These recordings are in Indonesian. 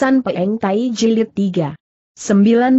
San Peng Tai Jilid 3. 9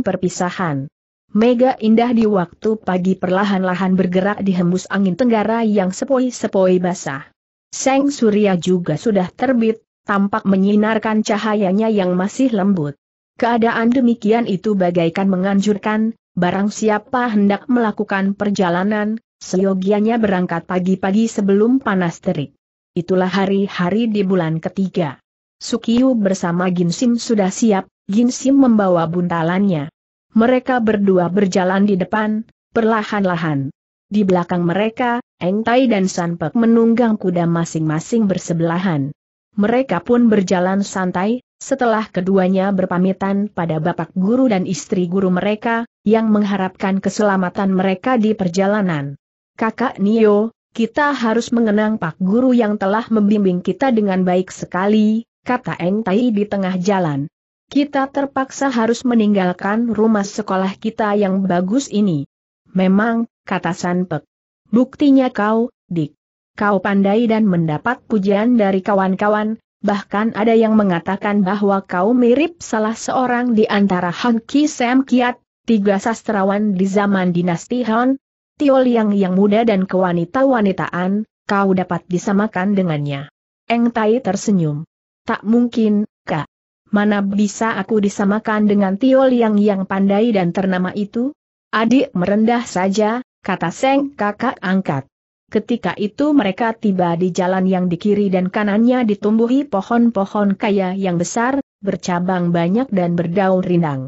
Perpisahan Mega indah di waktu pagi perlahan-lahan bergerak dihembus angin tenggara yang sepoi-sepoi basah. Seng Surya juga sudah terbit, tampak menyinarkan cahayanya yang masih lembut. Keadaan demikian itu bagaikan menganjurkan, barang siapa hendak melakukan perjalanan, seyogianya berangkat pagi-pagi sebelum panas terik. Itulah hari-hari di bulan ketiga. Sukiyu bersama Ginsim sudah siap, Ginsim membawa buntalannya. Mereka berdua berjalan di depan, perlahan-lahan. Di belakang mereka, Eng Tai dan Sanpek menunggang kuda masing-masing bersebelahan. Mereka pun berjalan santai, setelah keduanya berpamitan pada bapak guru dan istri guru mereka, yang mengharapkan keselamatan mereka di perjalanan. Kakak Nio, kita harus mengenang pak guru yang telah membimbing kita dengan baik sekali, kata Eng Tai di tengah jalan. Kita terpaksa harus meninggalkan rumah sekolah kita yang bagus ini. Memang, kata Sanpek. Buktinya kau, Dik. Kau pandai dan mendapat pujian dari kawan-kawan, bahkan ada yang mengatakan bahwa kau mirip salah seorang di antara Han Ki Sam Kiat, tiga sastrawan di zaman dinasti Han, Tio Liang yang muda dan kewanita-wanitaan, kau dapat disamakan dengannya. Eng Tai tersenyum. Tak mungkin, Kak. Mana bisa aku disamakan dengan Tiol Liang yang pandai dan ternama itu? Adik merendah saja, kata Seng kakak angkat. Ketika itu mereka tiba di jalan yang di kiri dan kanannya ditumbuhi pohon-pohon kaya yang besar, bercabang banyak dan berdaun rindang.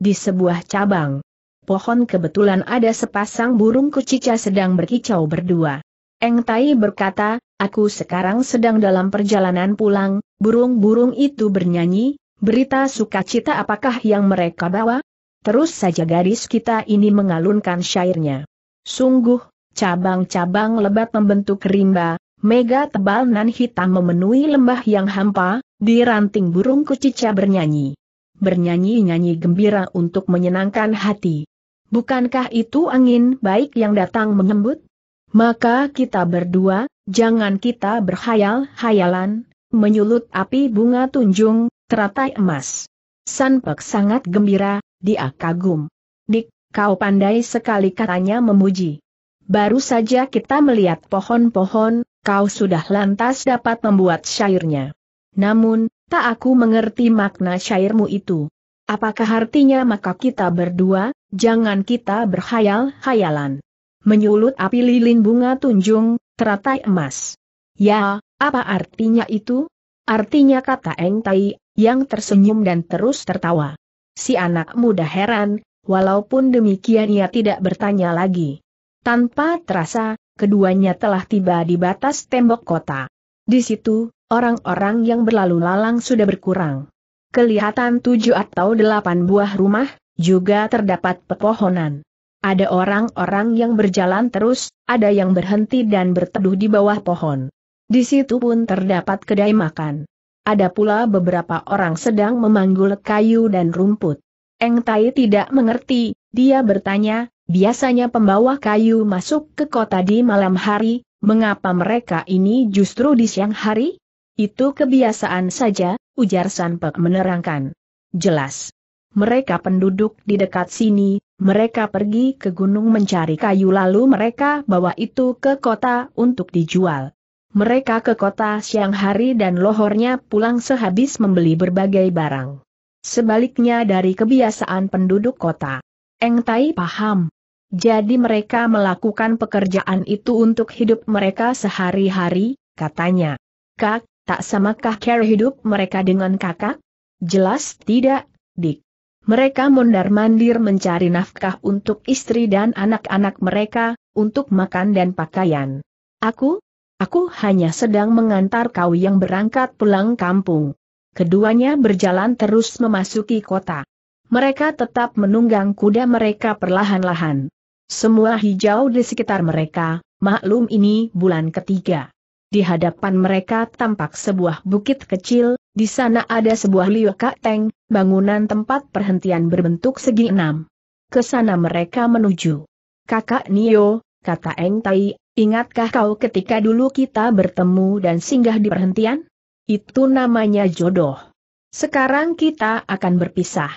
Di sebuah cabang, pohon kebetulan ada sepasang burung kucica sedang berkicau berdua. Eng Tai berkata, aku sekarang sedang dalam perjalanan pulang, burung-burung itu bernyanyi, berita sukacita apakah yang mereka bawa? Terus saja garis kita ini mengalunkan syairnya. Sungguh, cabang-cabang lebat membentuk rimba, mega tebal nan hitam memenuhi lembah yang hampa, di ranting burung kucica bernyanyi. Bernyanyi-nyanyi gembira untuk menyenangkan hati. Bukankah itu angin baik yang datang menyembut? Maka kita berdua, jangan kita berhayal-hayalan, menyulut api bunga tunjung, teratai emas. Sanpek sangat gembira, dia kagum. Dik, kau pandai sekali katanya memuji. Baru saja kita melihat pohon-pohon, kau sudah lantas dapat membuat syairnya. Namun, tak aku mengerti makna syairmu itu. Apakah artinya maka kita berdua, jangan kita berhayal-hayalan. Menyulut api lilin bunga tunjung, teratai emas. Ya, apa artinya itu? Artinya kata Eng Tai, yang tersenyum dan terus tertawa. Si anak muda heran, walaupun demikian ia tidak bertanya lagi. Tanpa terasa, keduanya telah tiba di batas tembok kota. Di situ, orang-orang yang berlalu lalang sudah berkurang. Kelihatan tujuh atau delapan buah rumah, juga terdapat pepohonan. Ada orang-orang yang berjalan terus, ada yang berhenti dan berteduh di bawah pohon. Di situ pun terdapat kedai makan. Ada pula beberapa orang sedang memanggul kayu dan rumput. Eng Tai tidak mengerti, dia bertanya, biasanya pembawa kayu masuk ke kota di malam hari, mengapa mereka ini justru di siang hari? Itu kebiasaan saja, ujar Sanpek menerangkan. Jelas mereka penduduk di dekat sini, mereka pergi ke gunung mencari kayu lalu mereka bawa itu ke kota untuk dijual. Mereka ke kota siang hari dan lohornya pulang sehabis membeli berbagai barang. Sebaliknya dari kebiasaan penduduk kota. Eng Tai paham. Jadi mereka melakukan pekerjaan itu untuk hidup mereka sehari-hari, katanya. Kak, tak samakah cara hidup mereka dengan kakak? Jelas tidak, Dik. Mereka mondar-mandir mencari nafkah untuk istri dan anak-anak mereka, untuk makan dan pakaian. Aku? Aku hanya sedang mengantar kau yang berangkat pulang kampung. Keduanya berjalan terus memasuki kota. Mereka tetap menunggang kuda mereka perlahan-lahan. Semua hijau di sekitar mereka, maklum ini bulan ketiga. Di hadapan mereka tampak sebuah bukit kecil, di sana ada sebuah liu teng, bangunan tempat perhentian berbentuk segi enam. Ke sana mereka menuju. Kakak Nio, kata Eng Tai, ingatkah kau ketika dulu kita bertemu dan singgah di perhentian? Itu namanya jodoh. Sekarang kita akan berpisah.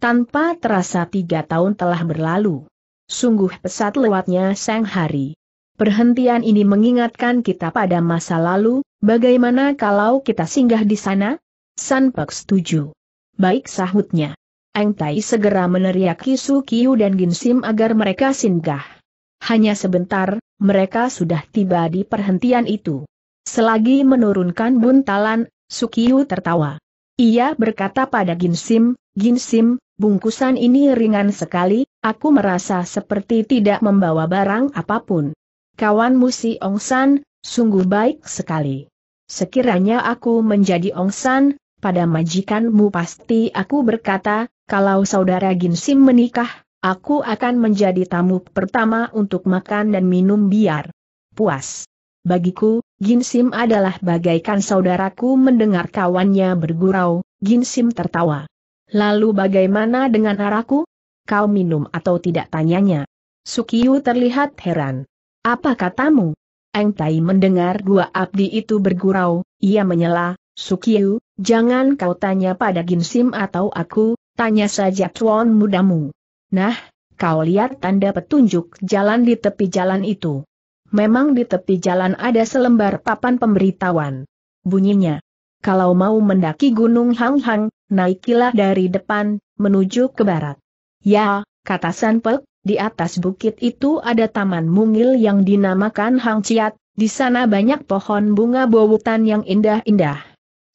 Tanpa terasa tiga tahun telah berlalu. Sungguh pesat lewatnya sang hari. Perhentian ini mengingatkan kita pada masa lalu, bagaimana kalau kita singgah di sana? San Pek setuju. Baik sahutnya. Eng Tai segera meneriaki Su Kiu dan Ginsim agar mereka singgah. Hanya sebentar, mereka sudah tiba di perhentian itu. Selagi menurunkan buntalan, Su Kiyu tertawa. Ia berkata pada Ginsim, Ginsim, bungkusan ini ringan sekali, aku merasa seperti tidak membawa barang apapun. Kawan musi Ong San, sungguh baik sekali. Sekiranya aku menjadi Ong San, pada majikanmu pasti aku berkata, kalau saudara Ginsim menikah, aku akan menjadi tamu pertama untuk makan dan minum biar puas. Bagiku, Ginsim adalah bagaikan saudaraku mendengar kawannya bergurau, Ginsim tertawa. Lalu bagaimana dengan araku? Kau minum atau tidak tanyanya? Sukiyu terlihat heran. Apa katamu? Eng Tai mendengar dua abdi itu bergurau, ia menyela, Sukiu, jangan kau tanya pada Ginsim atau aku, tanya saja tuan mudamu. Nah, kau lihat tanda petunjuk jalan di tepi jalan itu. Memang di tepi jalan ada selembar papan pemberitahuan. Bunyinya, kalau mau mendaki gunung Hang Hang, naikilah dari depan, menuju ke barat. Ya, kata Sanpek, di atas bukit itu ada taman mungil yang dinamakan Hang Ciat, di sana banyak pohon bunga bowutan yang indah-indah.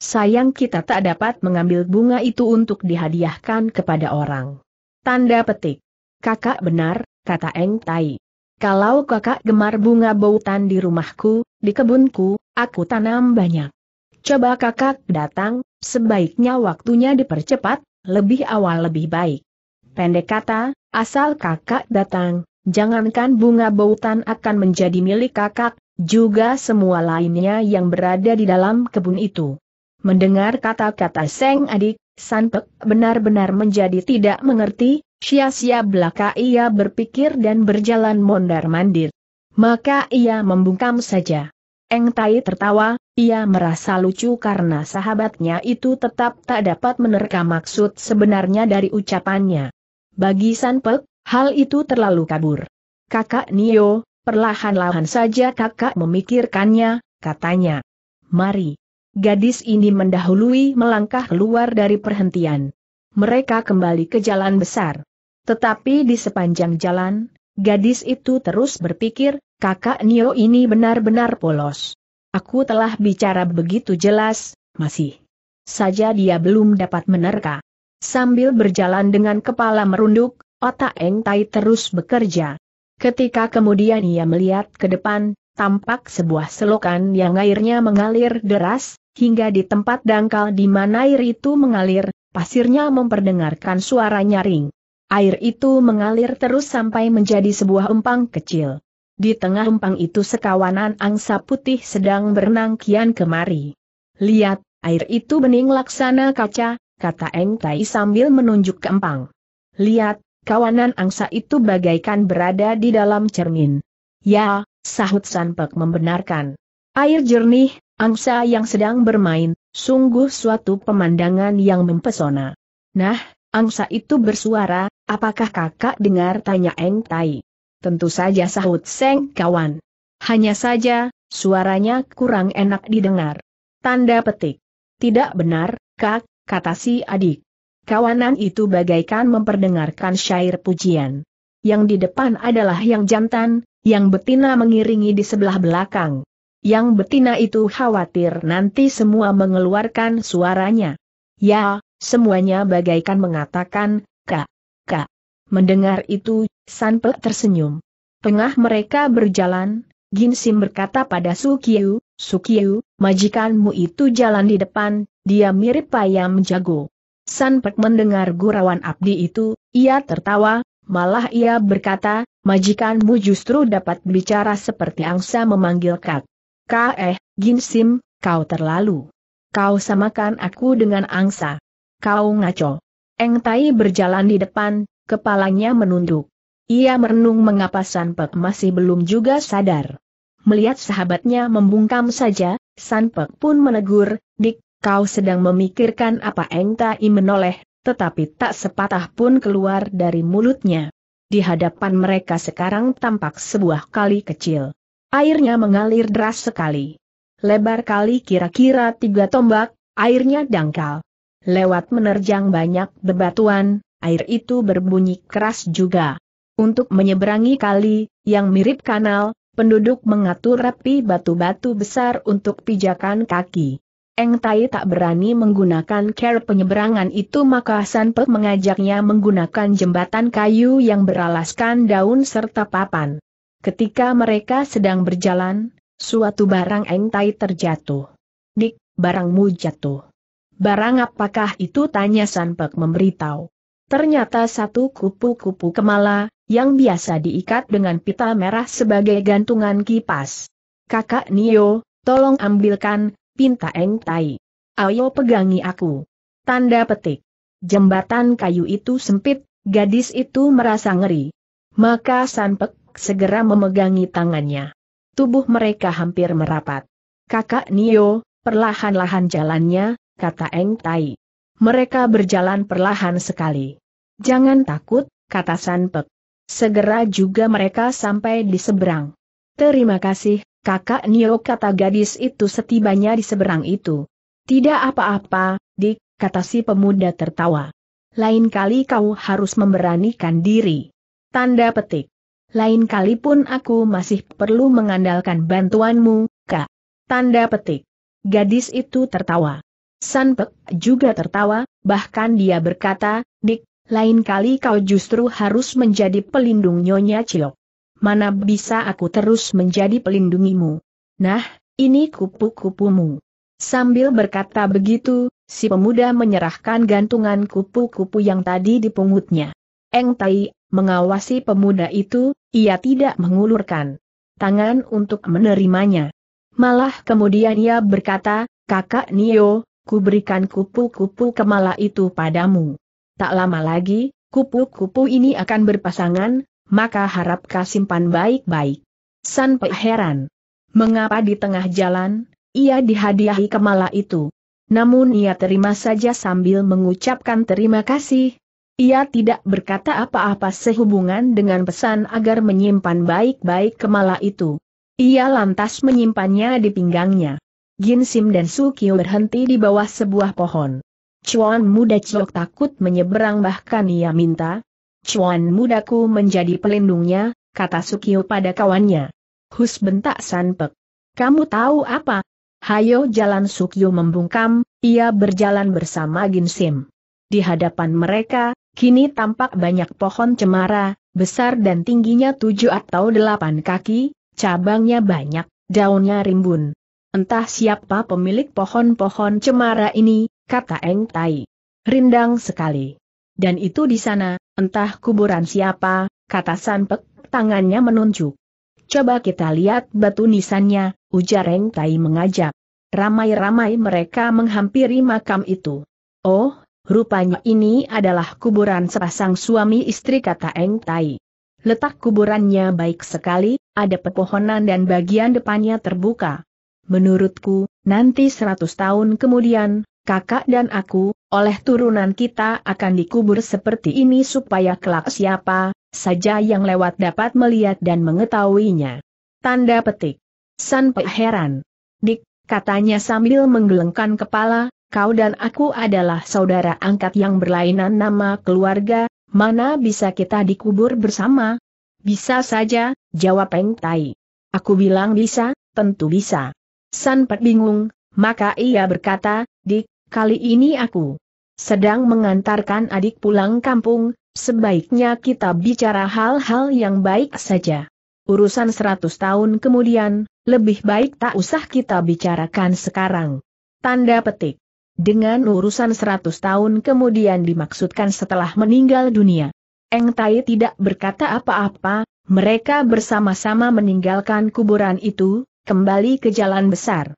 Sayang kita tak dapat mengambil bunga itu untuk dihadiahkan kepada orang. Tanda petik. Kakak benar, kata Eng Tai. Kalau kakak gemar bunga bowutan di rumahku, di kebunku, aku tanam banyak. Coba kakak datang, sebaiknya waktunya dipercepat, lebih awal lebih baik. Pendek kata, asal kakak datang, jangankan bunga bautan akan menjadi milik kakak, juga semua lainnya yang berada di dalam kebun itu. Mendengar kata-kata Seng adik, Sanpek benar-benar menjadi tidak mengerti, sia-sia belaka ia berpikir dan berjalan mondar-mandir. Maka ia membungkam saja. Eng Tai tertawa, ia merasa lucu karena sahabatnya itu tetap tak dapat menerka maksud sebenarnya dari ucapannya. Bagi Sanpek, hal itu terlalu kabur. Kakak Nio, perlahan-lahan saja kakak memikirkannya, katanya. Mari. Gadis ini mendahului melangkah keluar dari perhentian. Mereka kembali ke jalan besar. Tetapi di sepanjang jalan, gadis itu terus berpikir, kakak Nio ini benar-benar polos. Aku telah bicara begitu jelas, masih saja dia belum dapat menerka. Sambil berjalan dengan kepala merunduk, otak Eng Tai terus bekerja. Ketika kemudian ia melihat ke depan, tampak sebuah selokan yang airnya mengalir deras, hingga di tempat dangkal di mana air itu mengalir, pasirnya memperdengarkan suara nyaring. Air itu mengalir terus sampai menjadi sebuah empang kecil. Di tengah empang itu sekawanan angsa putih sedang berenang kian kemari. Lihat, air itu bening laksana kaca, kata Eng Tai sambil menunjuk ke empang. Lihat, kawanan angsa itu bagaikan berada di dalam cermin. Ya, sahut Sanpek membenarkan. Air jernih, angsa yang sedang bermain, sungguh suatu pemandangan yang mempesona. Nah, angsa itu bersuara, apakah kakak dengar tanya Eng Tai? Tentu saja sahut Seng kawan. Hanya saja, suaranya kurang enak didengar. Tanda petik. Tidak benar, kak, kata si adik. Kawanan itu bagaikan memperdengarkan syair pujian. Yang di depan adalah yang jantan, yang betina mengiringi di sebelah belakang. Yang betina itu khawatir nanti semua mengeluarkan suaranya. Ya, semuanya bagaikan mengatakan, kak, kak. Mendengar itu, Sanpe tersenyum. Tengah mereka berjalan, Ginsim berkata pada Sukiyu, Sukiyu, majikanmu itu jalan di depan, dia mirip payam jago. Sanpek mendengar gurauan abdi itu, ia tertawa, malah ia berkata, majikanmu justru dapat bicara seperti angsa memanggil kak. Kaeh, Ginsim, kau terlalu. Kau samakan aku dengan angsa. Kau ngaco. Eng Tai berjalan di depan, kepalanya menunduk. Ia merenung mengapa Sanpek masih belum juga sadar melihat sahabatnya membungkam saja, Sanpek pun menegur, Dik, kau sedang memikirkan apa Eng Tai menoleh, tetapi tak sepatah pun keluar dari mulutnya. Di hadapan mereka sekarang tampak sebuah kali kecil. Airnya mengalir deras sekali. Lebar kali kira-kira tiga tombak, airnya dangkal. Lewat menerjang banyak bebatuan, air itu berbunyi keras juga. Untuk menyeberangi kali, yang mirip kanal, penduduk mengatur rapi batu-batu besar untuk pijakan kaki. Eng Tai tak berani menggunakan care penyeberangan itu maka San Pe mengajaknya menggunakan jembatan kayu yang beralaskan daun serta papan. Ketika mereka sedang berjalan, suatu barang Eng Tai terjatuh. Dik, barangmu jatuh. Barang apakah itu tanya San Pe memberitahu. Ternyata satu kupu-kupu kemala, yang biasa diikat dengan pita merah sebagai gantungan kipas. Kakak Nio, tolong ambilkan, pinta Eng Tai. Ayo pegangi aku. Tanda petik. Jembatan kayu itu sempit, gadis itu merasa ngeri. Maka Sanpek segera memegangi tangannya. Tubuh mereka hampir merapat. Kakak Nio, perlahan-lahan jalannya, kata Eng Tai. Mereka berjalan perlahan sekali. Jangan takut, kata Sanpek. Segera juga mereka sampai di seberang. Terima kasih, kakak Nio kata gadis itu setibanya di seberang itu. Tidak apa-apa, dik, kata si pemuda tertawa. Lain kali kau harus memberanikan diri. Tanda petik. Lain kali pun aku masih perlu mengandalkan bantuanmu, kak. Tanda petik. Gadis itu tertawa. Sanpek juga tertawa, bahkan dia berkata, Dik, lain kali kau justru harus menjadi pelindung Nyonya Cilok. Mana bisa aku terus menjadi pelindungimu? Nah, ini kupu-kupumu. Sambil berkata begitu, si pemuda menyerahkan gantungan kupu-kupu yang tadi dipungutnya. Eng Tai, mengawasi pemuda itu, ia tidak mengulurkan tangan untuk menerimanya. Malah kemudian ia berkata, kakak Nio, kuberikan kupu-kupu kemala itu padamu. Tak lama lagi, kupu-kupu ini akan berpasangan, maka harap simpan baik-baik. Sanpei heran. Mengapa di tengah jalan, ia dihadiahi kemala itu? Namun ia terima saja sambil mengucapkan terima kasih. Ia tidak berkata apa-apa sehubungan dengan pesan agar menyimpan baik-baik kemala itu. Ia lantas menyimpannya di pinggangnya. Gin Sim dan Sukio berhenti di bawah sebuah pohon. Cuan muda Ciok takut menyeberang bahkan ia minta. Cuan mudaku menjadi pelindungnya, kata Sukio pada kawannya. Hus bentak Sanpek. Kamu tahu apa? Hayo jalan Sukyo membungkam, ia berjalan bersama Ginsim. Di hadapan mereka, kini tampak banyak pohon cemara, besar dan tingginya tujuh atau delapan kaki, cabangnya banyak, daunnya rimbun. Entah siapa pemilik pohon-pohon cemara ini, kata Eng Tai. Rindang sekali. Dan itu di sana, entah kuburan siapa, kata Sanpek, tangannya menunjuk. Coba kita lihat batu nisannya, ujar Eng Tai mengajak. Ramai-ramai mereka menghampiri makam itu. Oh, rupanya ini adalah kuburan sepasang suami istri kata Eng Tai. Letak kuburannya baik sekali, ada pepohonan dan bagian depannya terbuka. Menurutku, nanti seratus tahun kemudian, kakak dan aku, oleh turunan kita akan dikubur seperti ini supaya kelak siapa saja yang lewat dapat melihat dan mengetahuinya. Tanda petik. San heran. Dik, katanya sambil menggelengkan kepala, kau dan aku adalah saudara angkat yang berlainan nama keluarga, mana bisa kita dikubur bersama? Bisa saja, jawab Peng Tai. Aku bilang bisa, tentu bisa. San bingung, maka ia berkata, Dik, kali ini aku sedang mengantarkan adik pulang kampung, sebaiknya kita bicara hal-hal yang baik saja. Urusan seratus tahun kemudian, lebih baik tak usah kita bicarakan sekarang. Tanda petik. Dengan urusan seratus tahun kemudian dimaksudkan setelah meninggal dunia. Eng Tai tidak berkata apa-apa, mereka bersama-sama meninggalkan kuburan itu, kembali ke jalan besar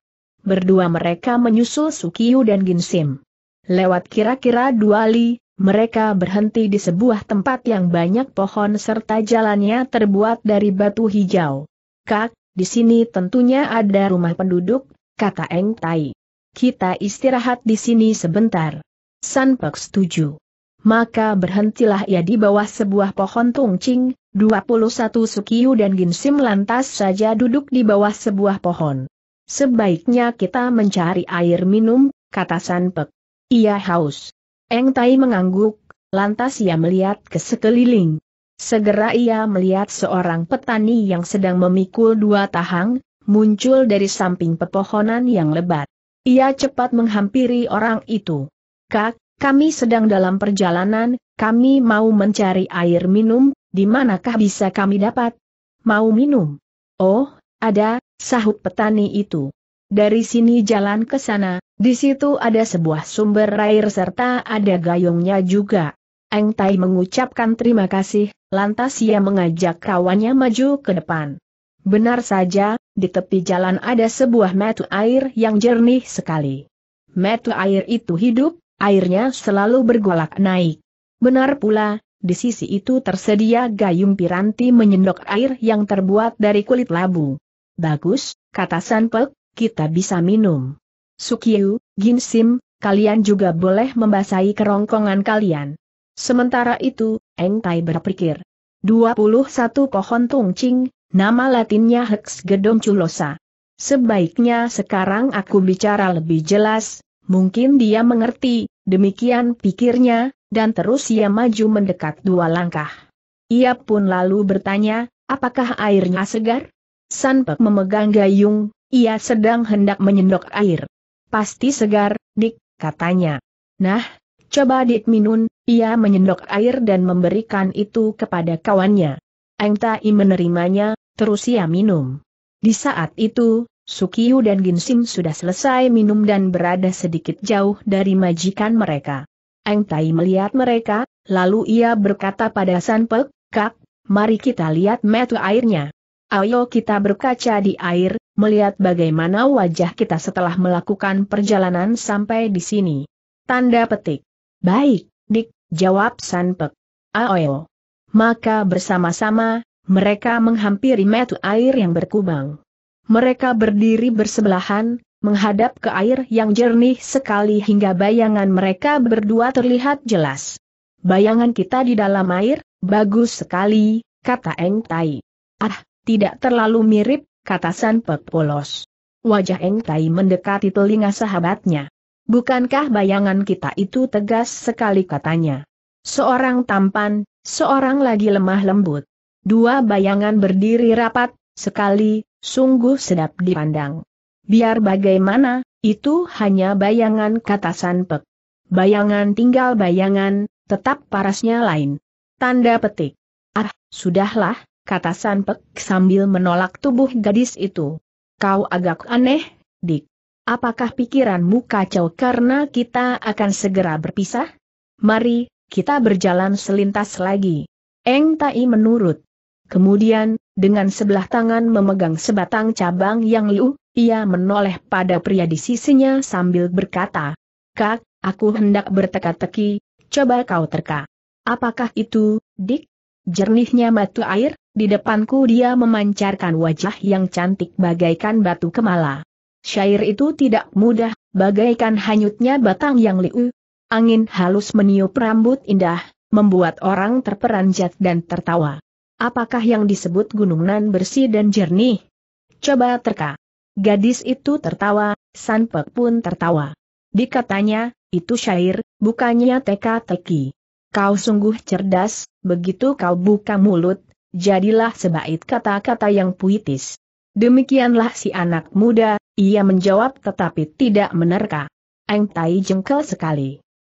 berdua mereka menyusul Sukiyu dan Ginsim. Lewat kira-kira dua li, mereka berhenti di sebuah tempat yang banyak pohon serta jalannya terbuat dari batu hijau. Kak, di sini tentunya ada rumah penduduk, kata Eng Tai. Kita istirahat di sini sebentar. Sanpek setuju. Maka berhentilah ia di bawah sebuah pohon tungcing, 21 Sukiyu dan Ginsim lantas saja duduk di bawah sebuah pohon. Sebaiknya kita mencari air minum, kata Sanpek. Ia haus. Eng Tai mengangguk, lantas ia melihat ke sekeliling. Segera ia melihat seorang petani yang sedang memikul dua tahang, muncul dari samping pepohonan yang lebat. Ia cepat menghampiri orang itu. Kak, kami sedang dalam perjalanan, kami mau mencari air minum, di manakah bisa kami dapat? Mau minum? Oh, ada, sahut petani itu. Dari sini jalan ke sana, di situ ada sebuah sumber air serta ada gayungnya juga. Eng Tai mengucapkan terima kasih, lantas ia mengajak kawannya maju ke depan. Benar saja, di tepi jalan ada sebuah metu air yang jernih sekali. Metu air itu hidup, airnya selalu bergolak naik. Benar pula, di sisi itu tersedia gayung piranti menyendok air yang terbuat dari kulit labu. Bagus, kata Sanpek, kita bisa minum. Sukiu, Ginsim, kalian juga boleh membasahi kerongkongan kalian. Sementara itu, Eng Tai berpikir. 21 pohon tungcing, nama latinnya Hex Gedong Culosa. Sebaiknya sekarang aku bicara lebih jelas, mungkin dia mengerti, demikian pikirnya, dan terus ia maju mendekat dua langkah. Ia pun lalu bertanya, apakah airnya segar? Sanpek memegang gayung, ia sedang hendak menyendok air. Pasti segar, dik, katanya. Nah, coba dik minun, ia menyendok air dan memberikan itu kepada kawannya. Eng Tai menerimanya, terus ia minum. Di saat itu, Sukiyu dan Ginsim sudah selesai minum dan berada sedikit jauh dari majikan mereka. Eng Tai melihat mereka, lalu ia berkata pada Sanpek, Kak, mari kita lihat metu airnya. Ayo kita berkaca di air, melihat bagaimana wajah kita setelah melakukan perjalanan sampai di sini. Tanda petik. Baik, Dik, jawab Sanpek. Ayo. Maka bersama-sama, mereka menghampiri metu air yang berkubang. Mereka berdiri bersebelahan, menghadap ke air yang jernih sekali hingga bayangan mereka berdua terlihat jelas. Bayangan kita di dalam air, bagus sekali, kata Eng Tai. Ah, tidak terlalu mirip, kata San Pek polos. Wajah Eng Tai mendekati telinga sahabatnya. Bukankah bayangan kita itu tegas sekali katanya. Seorang tampan, seorang lagi lemah lembut. Dua bayangan berdiri rapat, sekali, sungguh sedap dipandang. Biar bagaimana, itu hanya bayangan kata San Pek. Bayangan tinggal bayangan, tetap parasnya lain. Tanda petik. Ah, sudahlah, kata Sanpek sambil menolak tubuh gadis itu. Kau agak aneh, Dik. Apakah pikiranmu kacau karena kita akan segera berpisah? Mari, kita berjalan selintas lagi. Eng Tai menurut. Kemudian, dengan sebelah tangan memegang sebatang cabang yang liu, ia menoleh pada pria di sisinya sambil berkata, Kak, aku hendak berteka-teki, coba kau terka. Apakah itu, Dik? Jernihnya mata air? Di depanku dia memancarkan wajah yang cantik bagaikan batu kemala. Syair itu tidak mudah, bagaikan hanyutnya batang yang liu. Angin halus meniup rambut indah, membuat orang terperanjat dan tertawa. Apakah yang disebut gunung nan bersih dan jernih? Coba terka. Gadis itu tertawa, Sanpek pun tertawa. Dikatanya, itu syair, bukannya teka-teki. Kau sungguh cerdas, begitu kau buka mulut, jadilah sebaik kata-kata yang puitis. Demikianlah si anak muda, ia menjawab tetapi tidak menerka. Eng Tai jengkel sekali.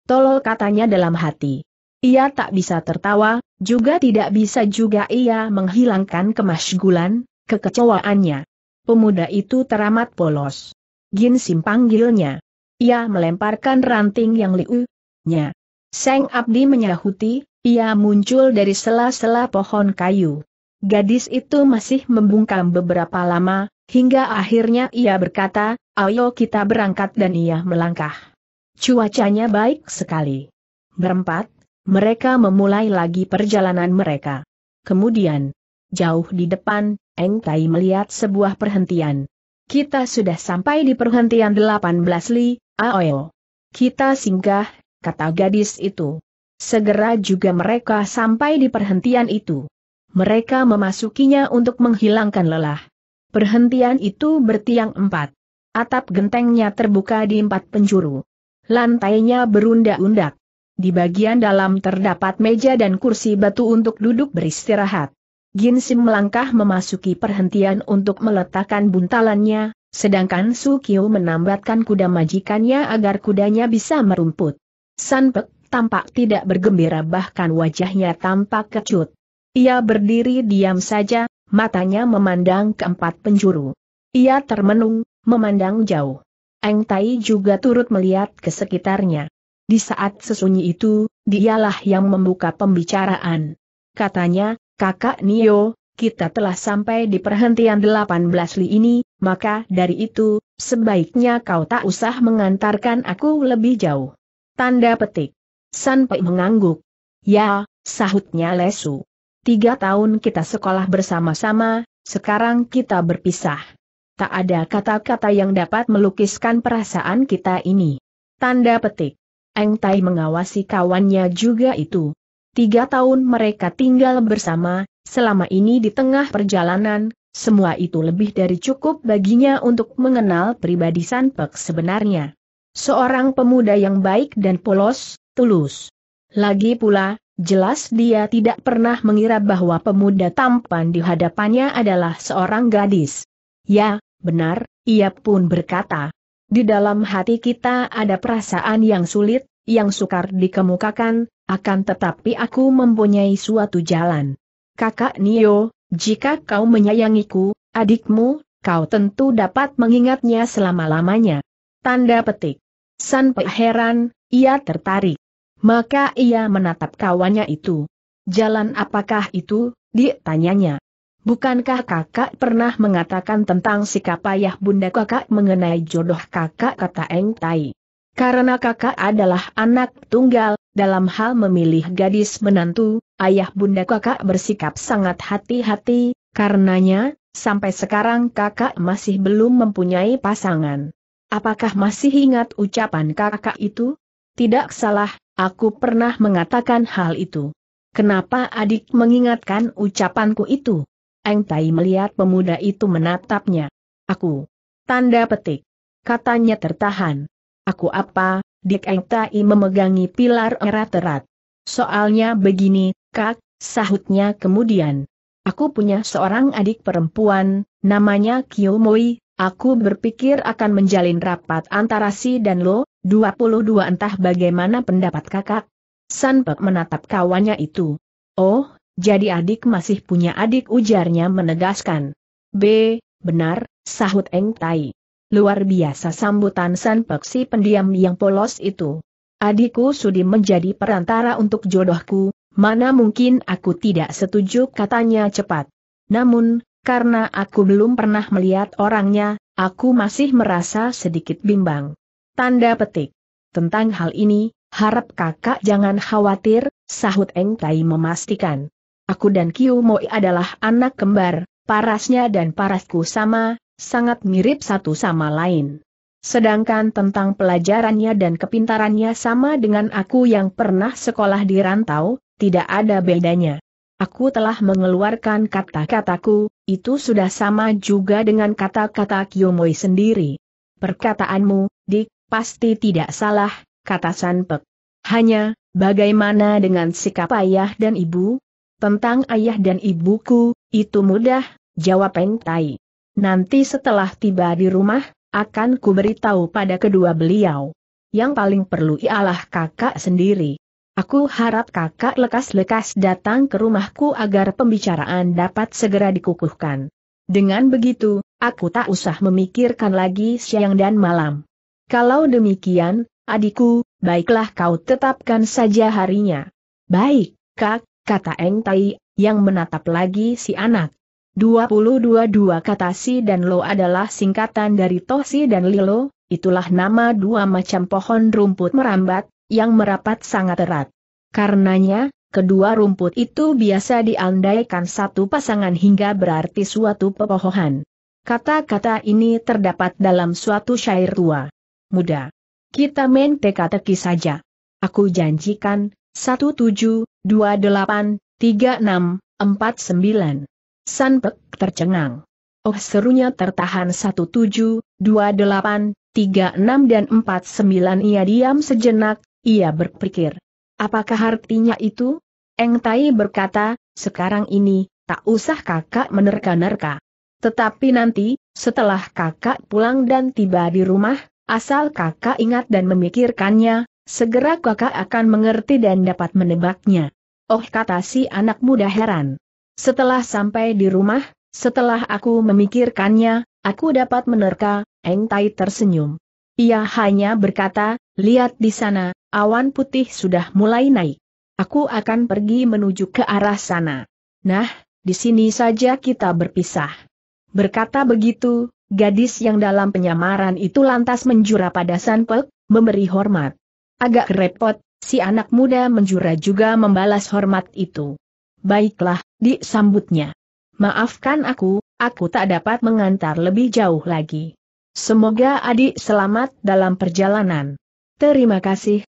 Tolol katanya dalam hati. Ia tak bisa tertawa, juga tidak bisa juga ia menghilangkan kemasgulan kekecewaannya. Pemuda itu teramat polos. Gin Sim panggilnya. Ia melemparkan ranting yang liu-nya. Seng Abdi menyahuti, ia muncul dari sela-sela pohon kayu. Gadis itu masih membungkam beberapa lama, hingga akhirnya ia berkata, ayo kita berangkat dan ia melangkah. Cuacanya baik sekali. Berempat, mereka memulai lagi perjalanan mereka. Kemudian, jauh di depan, Eng Tai melihat sebuah perhentian. Kita sudah sampai di perhentian 18 Li, Aoyo. Kita singgah, kata gadis itu. Segera juga mereka sampai di perhentian itu. Mereka memasukinya untuk menghilangkan lelah. Perhentian itu bertiang empat. Atap gentengnya terbuka di empat penjuru. Lantainya berundak-undak. Di bagian dalam terdapat meja dan kursi batu untuk duduk beristirahat. Ginsim melangkah memasuki perhentian untuk meletakkan buntalannya, sedangkan Sukio menambatkan kuda majikannya agar kudanya bisa merumput. Sanpek tampak tidak bergembira bahkan wajahnya tampak kecut. Ia berdiri diam saja, matanya memandang keempat penjuru. Ia termenung, memandang jauh. Eng Tai juga turut melihat ke sekitarnya. Di saat sesunyi itu, dialah yang membuka pembicaraan. Katanya, kakak Nio, kita telah sampai di perhentian 18 li ini, maka dari itu, sebaiknya kau tak usah mengantarkan aku lebih jauh. Tanda petik. Sanpei mengangguk. Ya, sahutnya lesu. Tiga tahun kita sekolah bersama-sama, sekarang kita berpisah. Tak ada kata-kata yang dapat melukiskan perasaan kita ini. Tanda petik. Eng Tai mengawasi kawannya juga itu. Tiga tahun mereka tinggal bersama, selama ini di tengah perjalanan, semua itu lebih dari cukup baginya untuk mengenal pribadi Sanpek sebenarnya. Seorang pemuda yang baik dan polos, tulus. Lagi pula, jelas dia tidak pernah mengira bahwa pemuda tampan di hadapannya adalah seorang gadis. Ya, benar, ia pun berkata. Di dalam hati kita ada perasaan yang sulit, yang sukar dikemukakan, akan tetapi aku mempunyai suatu jalan. Kakak Nio, jika kau menyayangiku, adikmu, kau tentu dapat mengingatnya selama-lamanya. Tanda petik. San heran, ia tertarik. Maka ia menatap kawannya itu. Jalan apakah itu, ditanyanya. Bukankah kakak pernah mengatakan tentang sikap ayah bunda kakak mengenai jodoh kakak kata Eng Tai. Karena kakak adalah anak tunggal, dalam hal memilih gadis menantu, ayah bunda kakak bersikap sangat hati-hati, karenanya, sampai sekarang kakak masih belum mempunyai pasangan. Apakah masih ingat ucapan kakak itu? Tidak salah, Aku pernah mengatakan hal itu. Kenapa adik mengingatkan ucapanku itu? Eng Tai melihat pemuda itu menatapnya. Aku. Tanda petik. Katanya tertahan. Aku apa? Dik Eng Tai memegangi pilar erat-erat. Soalnya begini, kak, sahutnya kemudian. Aku punya seorang adik perempuan, namanya Kiyomoi, Aku berpikir akan menjalin rapat antara si dan lo, 22 entah bagaimana pendapat kakak. Sanpek menatap kawannya itu. Oh, jadi adik masih punya adik ujarnya menegaskan. B, benar, sahut Eng Tai. Luar biasa sambutan Sanpek si pendiam yang polos itu. Adikku sudi menjadi perantara untuk jodohku, mana mungkin aku tidak setuju katanya cepat. Namun, karena aku belum pernah melihat orangnya, aku masih merasa sedikit bimbang. Tanda petik. Tentang hal ini, harap kakak jangan khawatir, sahut Eng Tai memastikan. Aku dan Kiu Moi adalah anak kembar, parasnya dan parasku sama, sangat mirip satu sama lain. Sedangkan tentang pelajarannya dan kepintarannya sama dengan aku yang pernah sekolah di rantau, tidak ada bedanya. Aku telah mengeluarkan kata-kataku, itu sudah sama juga dengan kata-kata Kiyomoi sendiri. Perkataanmu, Dik, pasti tidak salah, kata Sanpek. Hanya, bagaimana dengan sikap ayah dan ibu? Tentang ayah dan ibuku, itu mudah, jawab Pentai. Nanti setelah tiba di rumah, akan kuberitahu pada kedua beliau. Yang paling perlu ialah kakak sendiri. Aku harap kakak lekas-lekas datang ke rumahku agar pembicaraan dapat segera dikukuhkan. Dengan begitu, aku tak usah memikirkan lagi siang dan malam. Kalau demikian, adikku, baiklah kau tetapkan saja harinya. Baik, kak, kata Eng Tai, yang menatap lagi si anak. 222 kata Si dan Lo adalah singkatan dari Tosi dan Lilo, itulah nama dua macam pohon rumput merambat, yang merapat sangat erat. Karenanya, kedua rumput itu biasa diandaikan satu pasangan hingga berarti suatu pepohonan. Kata-kata ini terdapat dalam suatu syair tua. Muda. Kita main teka-teki saja. Aku janjikan, tiga enam, empat sembilan. Sanpek tercengang. Oh serunya tertahan delapan, tiga enam dan 49 ia diam sejenak, ia berpikir, apakah artinya itu? Eng Tai berkata, sekarang ini, tak usah kakak menerka-nerka. Tetapi nanti, setelah kakak pulang dan tiba di rumah, asal kakak ingat dan memikirkannya, segera kakak akan mengerti dan dapat menebaknya. Oh kata si anak muda heran. Setelah sampai di rumah, setelah aku memikirkannya, aku dapat menerka, Eng Tai tersenyum. Ia hanya berkata, lihat di sana, awan putih sudah mulai naik. Aku akan pergi menuju ke arah sana. Nah, di sini saja kita berpisah. Berkata begitu, gadis yang dalam penyamaran itu lantas menjura pada Sanpek, memberi hormat. Agak repot, si anak muda menjura juga membalas hormat itu. Baiklah, disambutnya. Maafkan aku, aku tak dapat mengantar lebih jauh lagi. Semoga adik selamat dalam perjalanan. Terima kasih,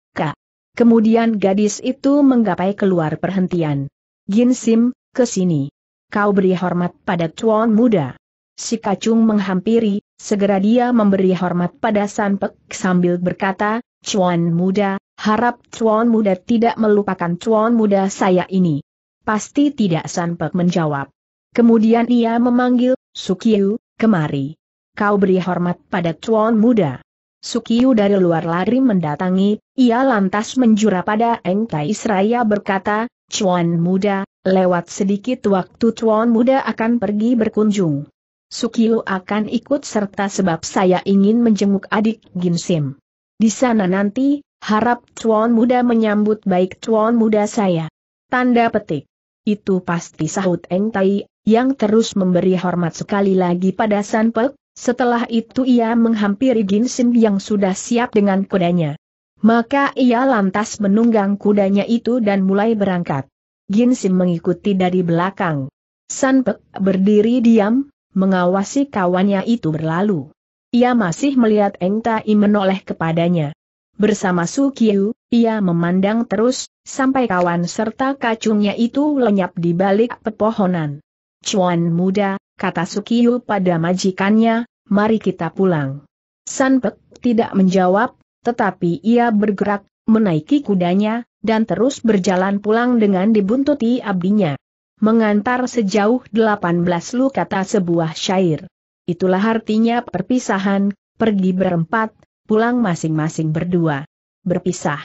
Kemudian gadis itu menggapai keluar perhentian. Gin Sim, ke sini. Kau beri hormat pada tuan muda. Si kacung menghampiri, segera dia memberi hormat pada Sanpek sambil berkata, cuan muda, harap cuan muda tidak melupakan cuan muda saya ini. Pasti tidak Sanpek menjawab. Kemudian ia memanggil, Sukiyu, kemari. Kau beri hormat pada cuan muda. Sukiu dari luar lari mendatangi, ia lantas menjura pada Eng Tai Seraya berkata, Cuan muda, lewat sedikit waktu Cuan muda akan pergi berkunjung. Sukiu akan ikut serta sebab saya ingin menjenguk adik Ginsim. Di sana nanti, harap Cuan muda menyambut baik Cuan muda saya. Tanda petik. Itu pasti sahut Eng Tai, yang terus memberi hormat sekali lagi pada Sanpek, setelah itu ia menghampiri Ginsim yang sudah siap dengan kudanya. Maka ia lantas menunggang kudanya itu dan mulai berangkat. Ginsim mengikuti dari belakang. Sanpek berdiri diam, mengawasi kawannya itu berlalu. Ia masih melihat Eng Tai menoleh kepadanya. Bersama Su Kiu, ia memandang terus, sampai kawan serta kacungnya itu lenyap di balik pepohonan. Cuan muda, kata Su Sukiyu pada majikannya, mari kita pulang. Sanpek tidak menjawab, tetapi ia bergerak, menaiki kudanya, dan terus berjalan pulang dengan dibuntuti abdinya. Mengantar sejauh 18 lu kata sebuah syair. Itulah artinya perpisahan, pergi berempat, pulang masing-masing berdua. Berpisah.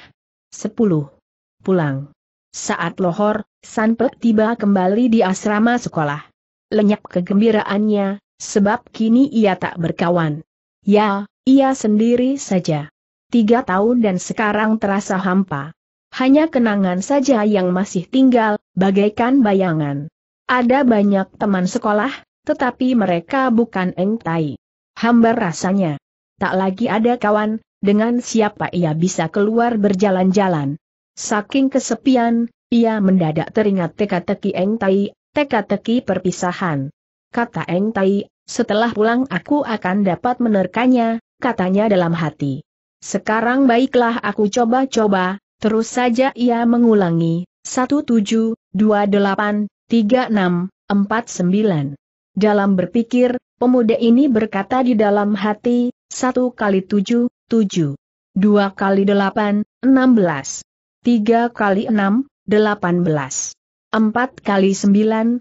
10. Pulang. Saat lohor, Sanpek tiba kembali di asrama sekolah. Lenyap kegembiraannya, Sebab kini ia tak berkawan. Ya, ia sendiri saja. Tiga tahun dan sekarang terasa hampa. Hanya kenangan saja yang masih tinggal, bagaikan bayangan. Ada banyak teman sekolah, tetapi mereka bukan engtai. Hambar rasanya. Tak lagi ada kawan, dengan siapa ia bisa keluar berjalan-jalan. Saking kesepian, ia mendadak teringat teka-teki engtai, teka-teki perpisahan kata Eng Tai, setelah pulang aku akan dapat menerkanya, katanya dalam hati. Sekarang baiklah aku coba-coba, terus saja ia mengulangi, 1, 7, 2, 8, 3, 6, 4, 9. Dalam berpikir, pemuda ini berkata di dalam hati, 1 kali 7, 7. 2 kali 8, 16. 3 kali 6, 18. 4 kali 9, 36.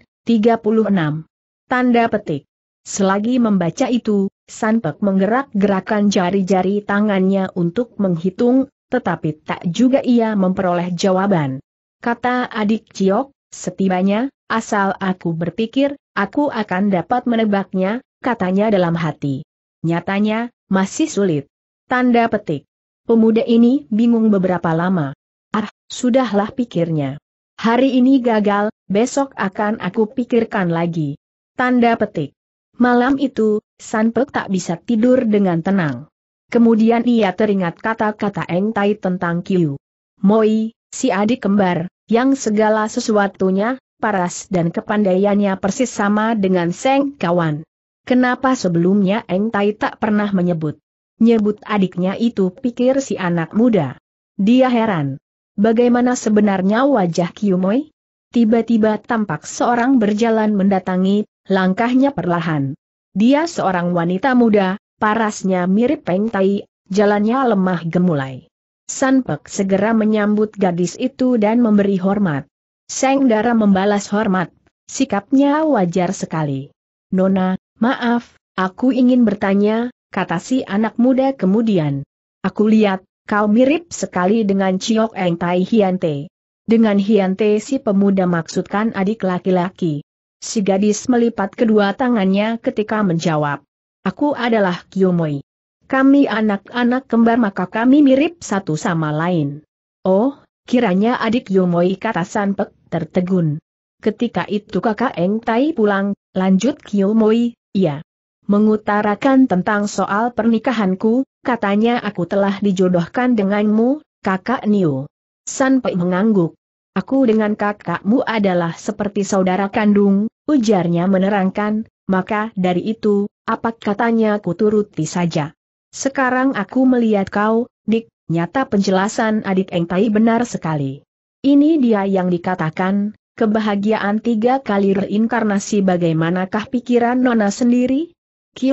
Tanda petik. Selagi membaca itu, Sanpek menggerak-gerakan jari-jari tangannya untuk menghitung, tetapi tak juga ia memperoleh jawaban. Kata adik Ciok, setibanya, asal aku berpikir, aku akan dapat menebaknya, katanya dalam hati. Nyatanya, masih sulit. Tanda petik. Pemuda ini bingung beberapa lama. Ah, sudahlah pikirnya. Hari ini gagal, besok akan aku pikirkan lagi. Tanda petik. Malam itu, Sanpek tak bisa tidur dengan tenang. Kemudian ia teringat kata-kata Eng Tai tentang Kiu. Moi, si adik kembar, yang segala sesuatunya, paras dan kepandaiannya persis sama dengan Seng kawan. Kenapa sebelumnya Eng Tai tak pernah menyebut? Nyebut adiknya itu pikir si anak muda. Dia heran. Bagaimana sebenarnya wajah Kiu Moi? tiba-tiba tampak seorang berjalan mendatangi, langkahnya perlahan. Dia seorang wanita muda, parasnya mirip Peng Tai, jalannya lemah gemulai. San Pek segera menyambut gadis itu dan memberi hormat. Seng Dara membalas hormat, sikapnya wajar sekali. Nona, maaf, aku ingin bertanya, kata si anak muda kemudian. Aku lihat, kau mirip sekali dengan Chiok Eng Tai Hian Te. Dengan Hiante si pemuda maksudkan adik laki-laki. Si gadis melipat kedua tangannya ketika menjawab. Aku adalah Kiyomoi. Kami anak-anak kembar maka kami mirip satu sama lain. Oh, kiranya adik Yomoi kata Sanpek tertegun. Ketika itu kakak Eng Tai pulang, lanjut Kiyomoi, iya. Mengutarakan tentang soal pernikahanku, katanya aku telah dijodohkan denganmu, kakak Niu. Sanpei mengangguk. Aku dengan kakakmu adalah seperti saudara kandung, ujarnya menerangkan, maka dari itu, apa katanya ku turuti saja. Sekarang aku melihat kau, dik, nyata penjelasan adik Engtai benar sekali. Ini dia yang dikatakan, kebahagiaan tiga kali reinkarnasi bagaimanakah pikiran Nona sendiri?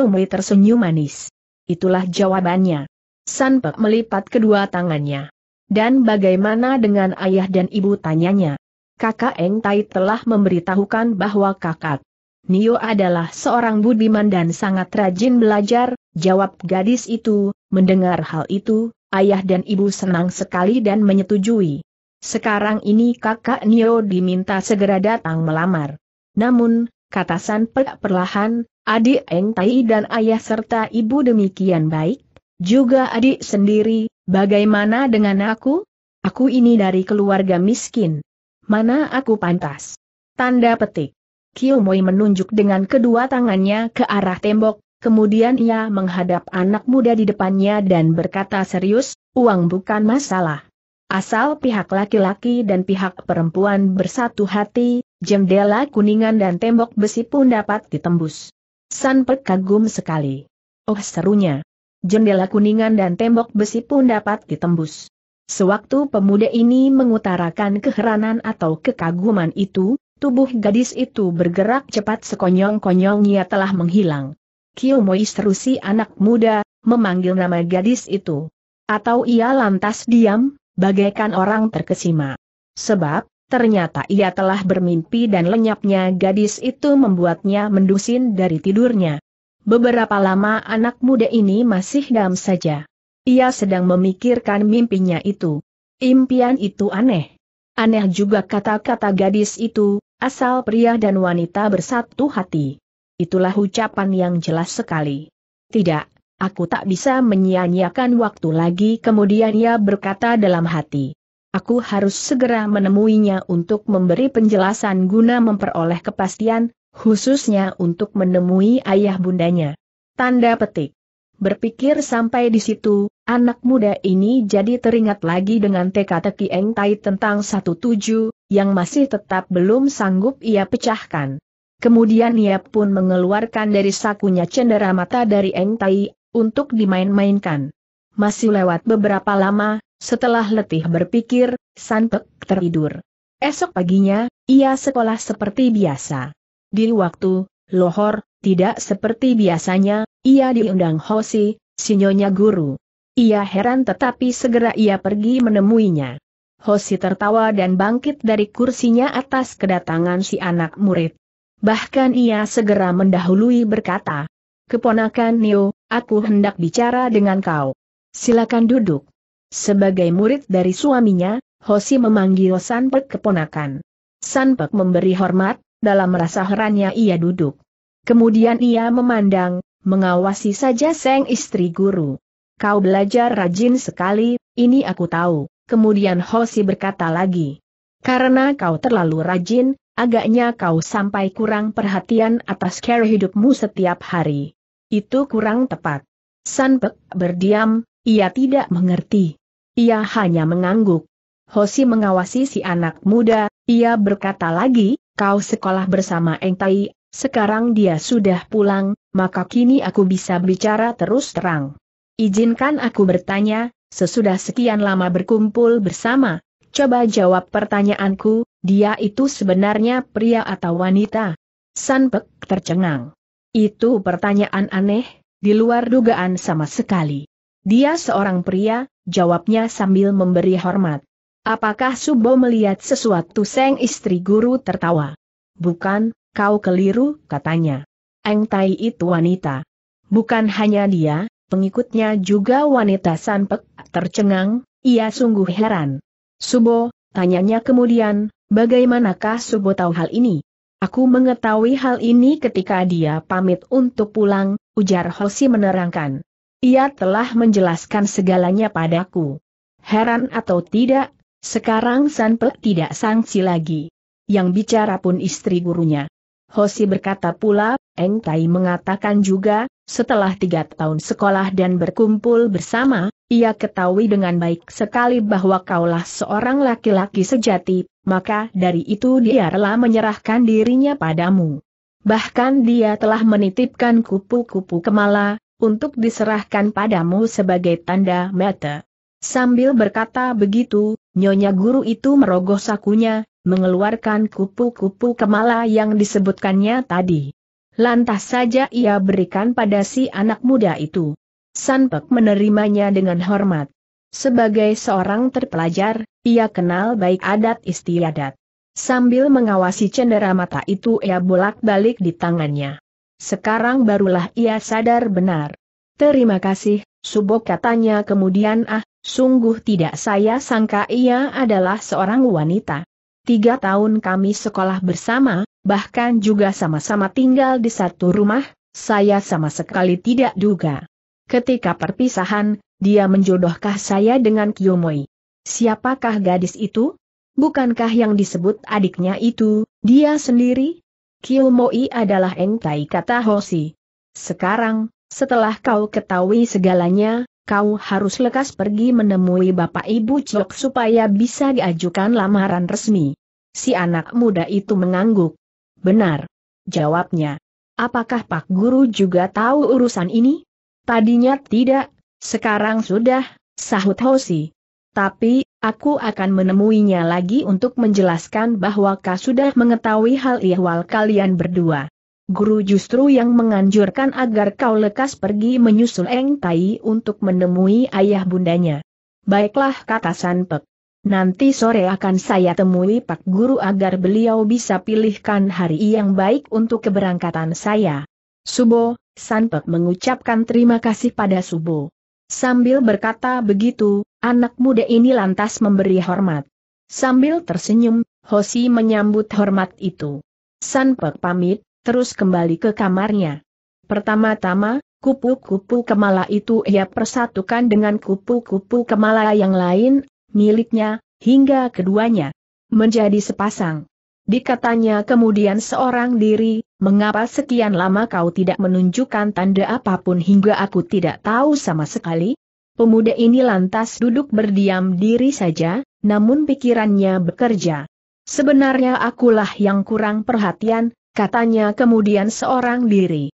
Mei tersenyum manis. Itulah jawabannya. Sanpek melipat kedua tangannya. Dan bagaimana dengan ayah dan ibu tanyanya? Kakak Eng Tai telah memberitahukan bahwa kakak Nio adalah seorang budiman dan sangat rajin belajar, jawab gadis itu, mendengar hal itu, ayah dan ibu senang sekali dan menyetujui. Sekarang ini kakak Nio diminta segera datang melamar. Namun, kata San Pek perlahan, adik Eng Tai dan ayah serta ibu demikian baik, juga adik sendiri, Bagaimana dengan aku? Aku ini dari keluarga miskin. Mana aku pantas? Tanda petik. Kiyomoi menunjuk dengan kedua tangannya ke arah tembok, kemudian ia menghadap anak muda di depannya dan berkata serius, uang bukan masalah. Asal pihak laki-laki dan pihak perempuan bersatu hati, jendela kuningan dan tembok besi pun dapat ditembus. Sanpek kagum sekali. Oh serunya jendela kuningan dan tembok besi pun dapat ditembus. Sewaktu pemuda ini mengutarakan keheranan atau kekaguman itu, tubuh gadis itu bergerak cepat sekonyong konyong ia telah menghilang. Kiyomois terusi anak muda, memanggil nama gadis itu. Atau ia lantas diam, bagaikan orang terkesima. Sebab, ternyata ia telah bermimpi dan lenyapnya gadis itu membuatnya mendusin dari tidurnya. Beberapa lama anak muda ini masih dam saja. Ia sedang memikirkan mimpinya itu. Impian itu aneh. Aneh juga kata-kata gadis itu, asal pria dan wanita bersatu hati. Itulah ucapan yang jelas sekali. Tidak, aku tak bisa menyia-nyiakan waktu lagi kemudian ia berkata dalam hati. Aku harus segera menemuinya untuk memberi penjelasan guna memperoleh kepastian, Khususnya untuk menemui ayah bundanya. Tanda petik. Berpikir sampai di situ, anak muda ini jadi teringat lagi dengan teka-teki Eng Tai tentang satu tujuh yang masih tetap belum sanggup ia pecahkan. Kemudian ia pun mengeluarkan dari sakunya cendera mata dari Eng Tai, untuk dimain-mainkan. Masih lewat beberapa lama, setelah letih berpikir, Sanpek tertidur. Esok paginya, ia sekolah seperti biasa. Di waktu, Lohor, tidak seperti biasanya, ia diundang Hosi, sinyonya guru. Ia heran tetapi segera ia pergi menemuinya. Hosi tertawa dan bangkit dari kursinya atas kedatangan si anak murid. Bahkan ia segera mendahului berkata, Keponakan Neo, aku hendak bicara dengan kau. Silakan duduk. Sebagai murid dari suaminya, Hosi memanggil Sanpek keponakan. Sanpek memberi hormat, dalam rasa herannya ia duduk. Kemudian ia memandang, mengawasi saja seng istri guru. Kau belajar rajin sekali, ini aku tahu. Kemudian Hoshi berkata lagi. Karena kau terlalu rajin, agaknya kau sampai kurang perhatian atas care hidupmu setiap hari. Itu kurang tepat. Sanpek berdiam, ia tidak mengerti. Ia hanya mengangguk. Hoshi mengawasi si anak muda, ia berkata lagi, kau sekolah bersama Eng Tai, sekarang dia sudah pulang, maka kini aku bisa bicara terus terang. Izinkan aku bertanya, sesudah sekian lama berkumpul bersama, coba jawab pertanyaanku, dia itu sebenarnya pria atau wanita? Sanpek tercengang. Itu pertanyaan aneh, di luar dugaan sama sekali. Dia seorang pria, jawabnya sambil memberi hormat. Apakah Subo melihat sesuatu Seng istri guru tertawa? Bukan, kau keliru, katanya. Eng Tai itu wanita. Bukan hanya dia, pengikutnya juga wanita Sanpek, tercengang, ia sungguh heran. Subo, tanyanya kemudian, bagaimanakah Subo tahu hal ini? Aku mengetahui hal ini ketika dia pamit untuk pulang, ujar Hoshi menerangkan. Ia telah menjelaskan segalanya padaku. Heran atau tidak, sekarang Sanpe tidak sangsi lagi. Yang bicara pun istri gurunya. Hosi berkata pula, Eng Tai mengatakan juga, setelah tiga tahun sekolah dan berkumpul bersama, ia ketahui dengan baik sekali bahwa kaulah seorang laki-laki sejati, maka dari itu dia rela menyerahkan dirinya padamu. Bahkan dia telah menitipkan kupu-kupu kemala, untuk diserahkan padamu sebagai tanda mata. Sambil berkata begitu, nyonya guru itu merogoh sakunya, mengeluarkan kupu-kupu kemala yang disebutkannya tadi. Lantas saja ia berikan pada si anak muda itu. Sanpek menerimanya dengan hormat. Sebagai seorang terpelajar, ia kenal baik adat istiadat. Sambil mengawasi cendera mata itu ia bolak-balik di tangannya. Sekarang barulah ia sadar benar. Terima kasih, Subok katanya kemudian ah, Sungguh tidak saya sangka ia adalah seorang wanita. Tiga tahun kami sekolah bersama, bahkan juga sama-sama tinggal di satu rumah, saya sama sekali tidak duga. Ketika perpisahan, dia menjodohkah saya dengan Kiyomoi. Siapakah gadis itu? Bukankah yang disebut adiknya itu, dia sendiri? Kiyomoi adalah engtai kata Hoshi. Sekarang, setelah kau ketahui segalanya, kau harus lekas pergi menemui Bapak Ibu Cok supaya bisa diajukan lamaran resmi. Si anak muda itu mengangguk. Benar. Jawabnya. Apakah Pak Guru juga tahu urusan ini? Tadinya tidak, sekarang sudah, sahut Hosi. Tapi, aku akan menemuinya lagi untuk menjelaskan bahwa kau sudah mengetahui hal ihwal kalian berdua. Guru justru yang menganjurkan agar kau lekas pergi menyusul Eng Tai untuk menemui ayah bundanya. Baiklah kata Sanpek. Nanti sore akan saya temui Pak Guru agar beliau bisa pilihkan hari yang baik untuk keberangkatan saya. Subo, Sanpek mengucapkan terima kasih pada Subo. Sambil berkata begitu, anak muda ini lantas memberi hormat. Sambil tersenyum, Hoshi menyambut hormat itu. Sanpek pamit, terus kembali ke kamarnya. Pertama-tama, kupu-kupu kemala itu ia persatukan dengan kupu-kupu kemala yang lain, miliknya, hingga keduanya menjadi sepasang. Dikatanya kemudian seorang diri, mengapa sekian lama kau tidak menunjukkan tanda apapun hingga aku tidak tahu sama sekali? Pemuda ini lantas duduk berdiam diri saja, namun pikirannya bekerja. Sebenarnya akulah yang kurang perhatian, katanya kemudian seorang diri.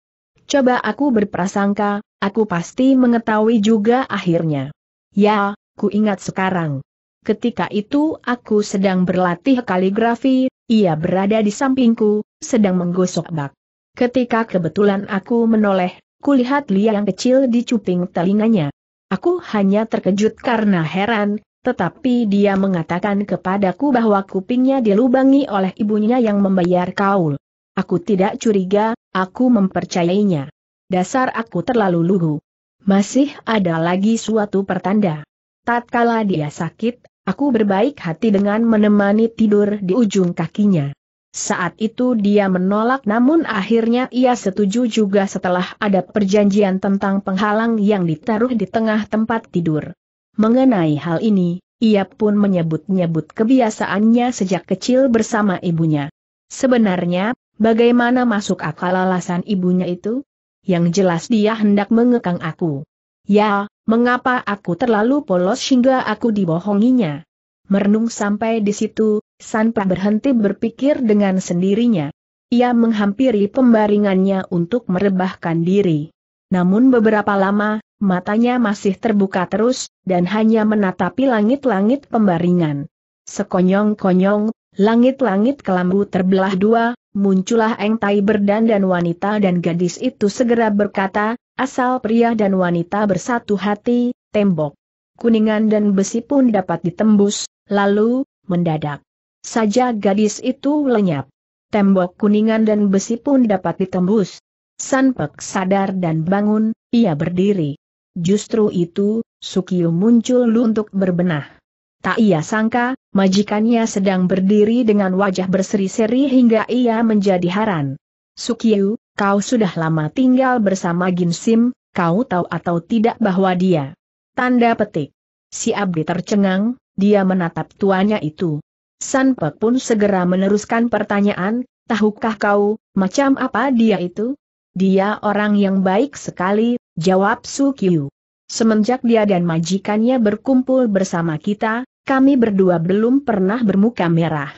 Coba aku berprasangka, aku pasti mengetahui juga akhirnya. Ya, ku ingat sekarang. Ketika itu aku sedang berlatih kaligrafi, ia berada di sampingku, sedang menggosok bak. Ketika kebetulan aku menoleh, kulihat liang kecil di cuping telinganya. Aku hanya terkejut karena heran, tetapi dia mengatakan kepadaku bahwa kupingnya dilubangi oleh ibunya yang membayar kaul. Aku tidak curiga, aku mempercayainya. Dasar aku terlalu lugu. Masih ada lagi suatu pertanda. Tatkala dia sakit, aku berbaik hati dengan menemani tidur di ujung kakinya. Saat itu dia menolak namun akhirnya ia setuju juga setelah ada perjanjian tentang penghalang yang ditaruh di tengah tempat tidur. Mengenai hal ini, ia pun menyebut-nyebut kebiasaannya sejak kecil bersama ibunya. Sebenarnya, Bagaimana masuk akal alasan ibunya itu? Yang jelas dia hendak mengekang aku. Ya, mengapa aku terlalu polos hingga aku dibohonginya? Merenung sampai di situ, Sanpa berhenti berpikir dengan sendirinya. Ia menghampiri pembaringannya untuk merebahkan diri. Namun beberapa lama, matanya masih terbuka terus, dan hanya menatapi langit-langit pembaringan. Sekonyong-konyong, langit-langit kelambu terbelah dua, muncullah Eng Tai dan wanita dan gadis itu segera berkata, asal pria dan wanita bersatu hati, tembok kuningan dan besi pun dapat ditembus, lalu, mendadak. Saja gadis itu lenyap. Tembok kuningan dan besi pun dapat ditembus. Sanpek sadar dan bangun, ia berdiri. Justru itu, Sukiyo muncul untuk berbenah. Tak ia sangka, majikannya sedang berdiri dengan wajah berseri-seri hingga ia menjadi haran. Sukiyu, kau sudah lama tinggal bersama Ginsim, kau tahu atau tidak bahwa dia? Tanda petik. Si Abdi tercengang, dia menatap tuanya itu. Sanpe pun segera meneruskan pertanyaan, tahukah kau, macam apa dia itu? Dia orang yang baik sekali, jawab Sukiyu. Semenjak dia dan majikannya berkumpul bersama kita, kami berdua belum pernah bermuka merah.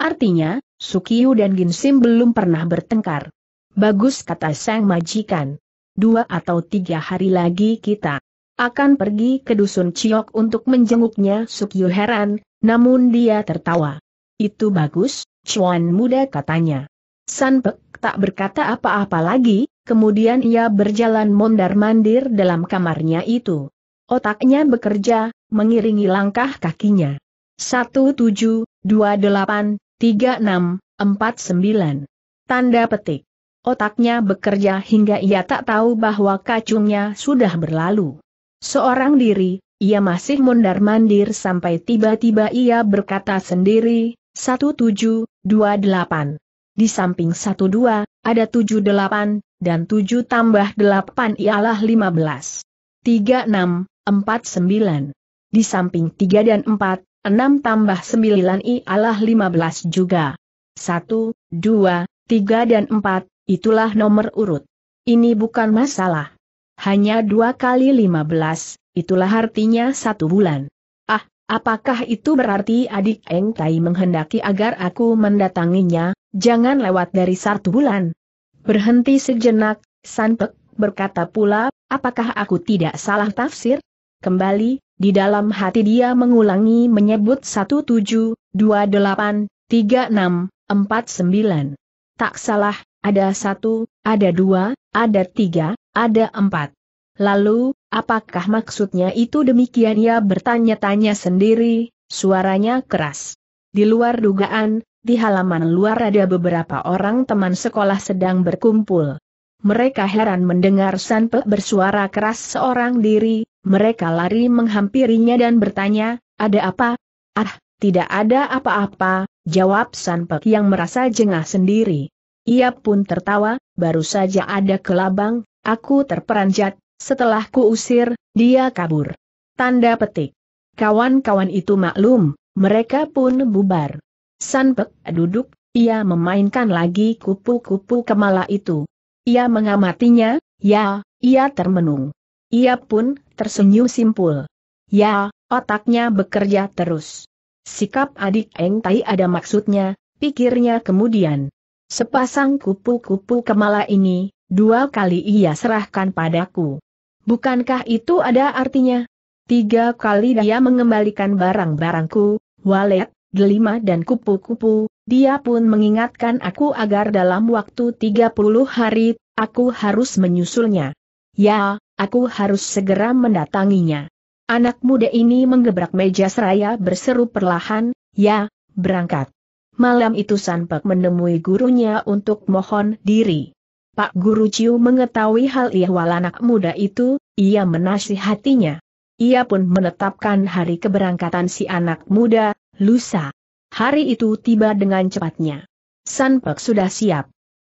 Artinya, Sukiyu dan Ginsim belum pernah bertengkar. Bagus kata sang majikan. Dua atau tiga hari lagi kita akan pergi ke dusun Ciok untuk menjenguknya Sukyu heran, namun dia tertawa. Itu bagus, cuan muda katanya. Sanpek tak berkata apa-apa lagi, Kemudian ia berjalan mondar-mandir dalam kamarnya itu. Otaknya bekerja, mengiringi langkah kakinya. 1 7, 2 8, 3 6, 4 9. Tanda petik. Otaknya bekerja hingga ia tak tahu bahwa kacungnya sudah berlalu. Seorang diri, ia masih mondar-mandir sampai tiba-tiba ia berkata sendiri, 1, 7, 2, 8. Di samping 1, 2, ada 7, 8, dan 7 tambah 8 ialah 15. 3, 6, 4, 9. Di samping 3 dan 4, 6 tambah 9 ialah 15 juga. 1, 2, 3 dan 4, itulah nomor urut. Ini bukan masalah. Hanya 2 kali 15, itulah artinya 1 bulan. Ah, apakah itu berarti adik Eng Tai menghendaki agar aku mendatanginya, jangan lewat dari 1 bulan? Berhenti sejenak, Sanpek berkata pula, apakah aku tidak salah tafsir? Kembali, di dalam hati dia mengulangi menyebut tiga enam, empat sembilan. Tak salah, ada satu, ada dua, ada tiga, ada empat. Lalu, apakah maksudnya itu demikian ia bertanya-tanya sendiri, suaranya keras. Di luar dugaan, di halaman luar ada beberapa orang teman sekolah sedang berkumpul. Mereka heran mendengar Sanpe bersuara keras seorang diri, mereka lari menghampirinya dan bertanya, ada apa? Ah, tidak ada apa-apa, jawab Sanpe yang merasa jengah sendiri. Ia pun tertawa, baru saja ada kelabang, aku terperanjat, setelah kuusir, dia kabur. Tanda petik. Kawan-kawan itu maklum, mereka pun bubar. Sanpek duduk, ia memainkan lagi kupu-kupu kemala itu. Ia mengamatinya, ya, ia termenung. Ia pun tersenyum simpul. Ya, otaknya bekerja terus. Sikap adik Eng Tai ada maksudnya, pikirnya kemudian. Sepasang kupu-kupu kemala ini, dua kali ia serahkan padaku. Bukankah itu ada artinya? Tiga kali dia mengembalikan barang-barangku, walet, delima dan kupu-kupu, dia pun mengingatkan aku agar dalam waktu 30 hari, aku harus menyusulnya. Ya, aku harus segera mendatanginya. Anak muda ini menggebrak meja seraya berseru perlahan, ya, berangkat. Malam itu Sanpek menemui gurunya untuk mohon diri. Pak Guru Ciu mengetahui hal ihwal anak muda itu, ia menasihatinya. Ia pun menetapkan hari keberangkatan si anak muda, lusa. Hari itu tiba dengan cepatnya. Sanpek sudah siap.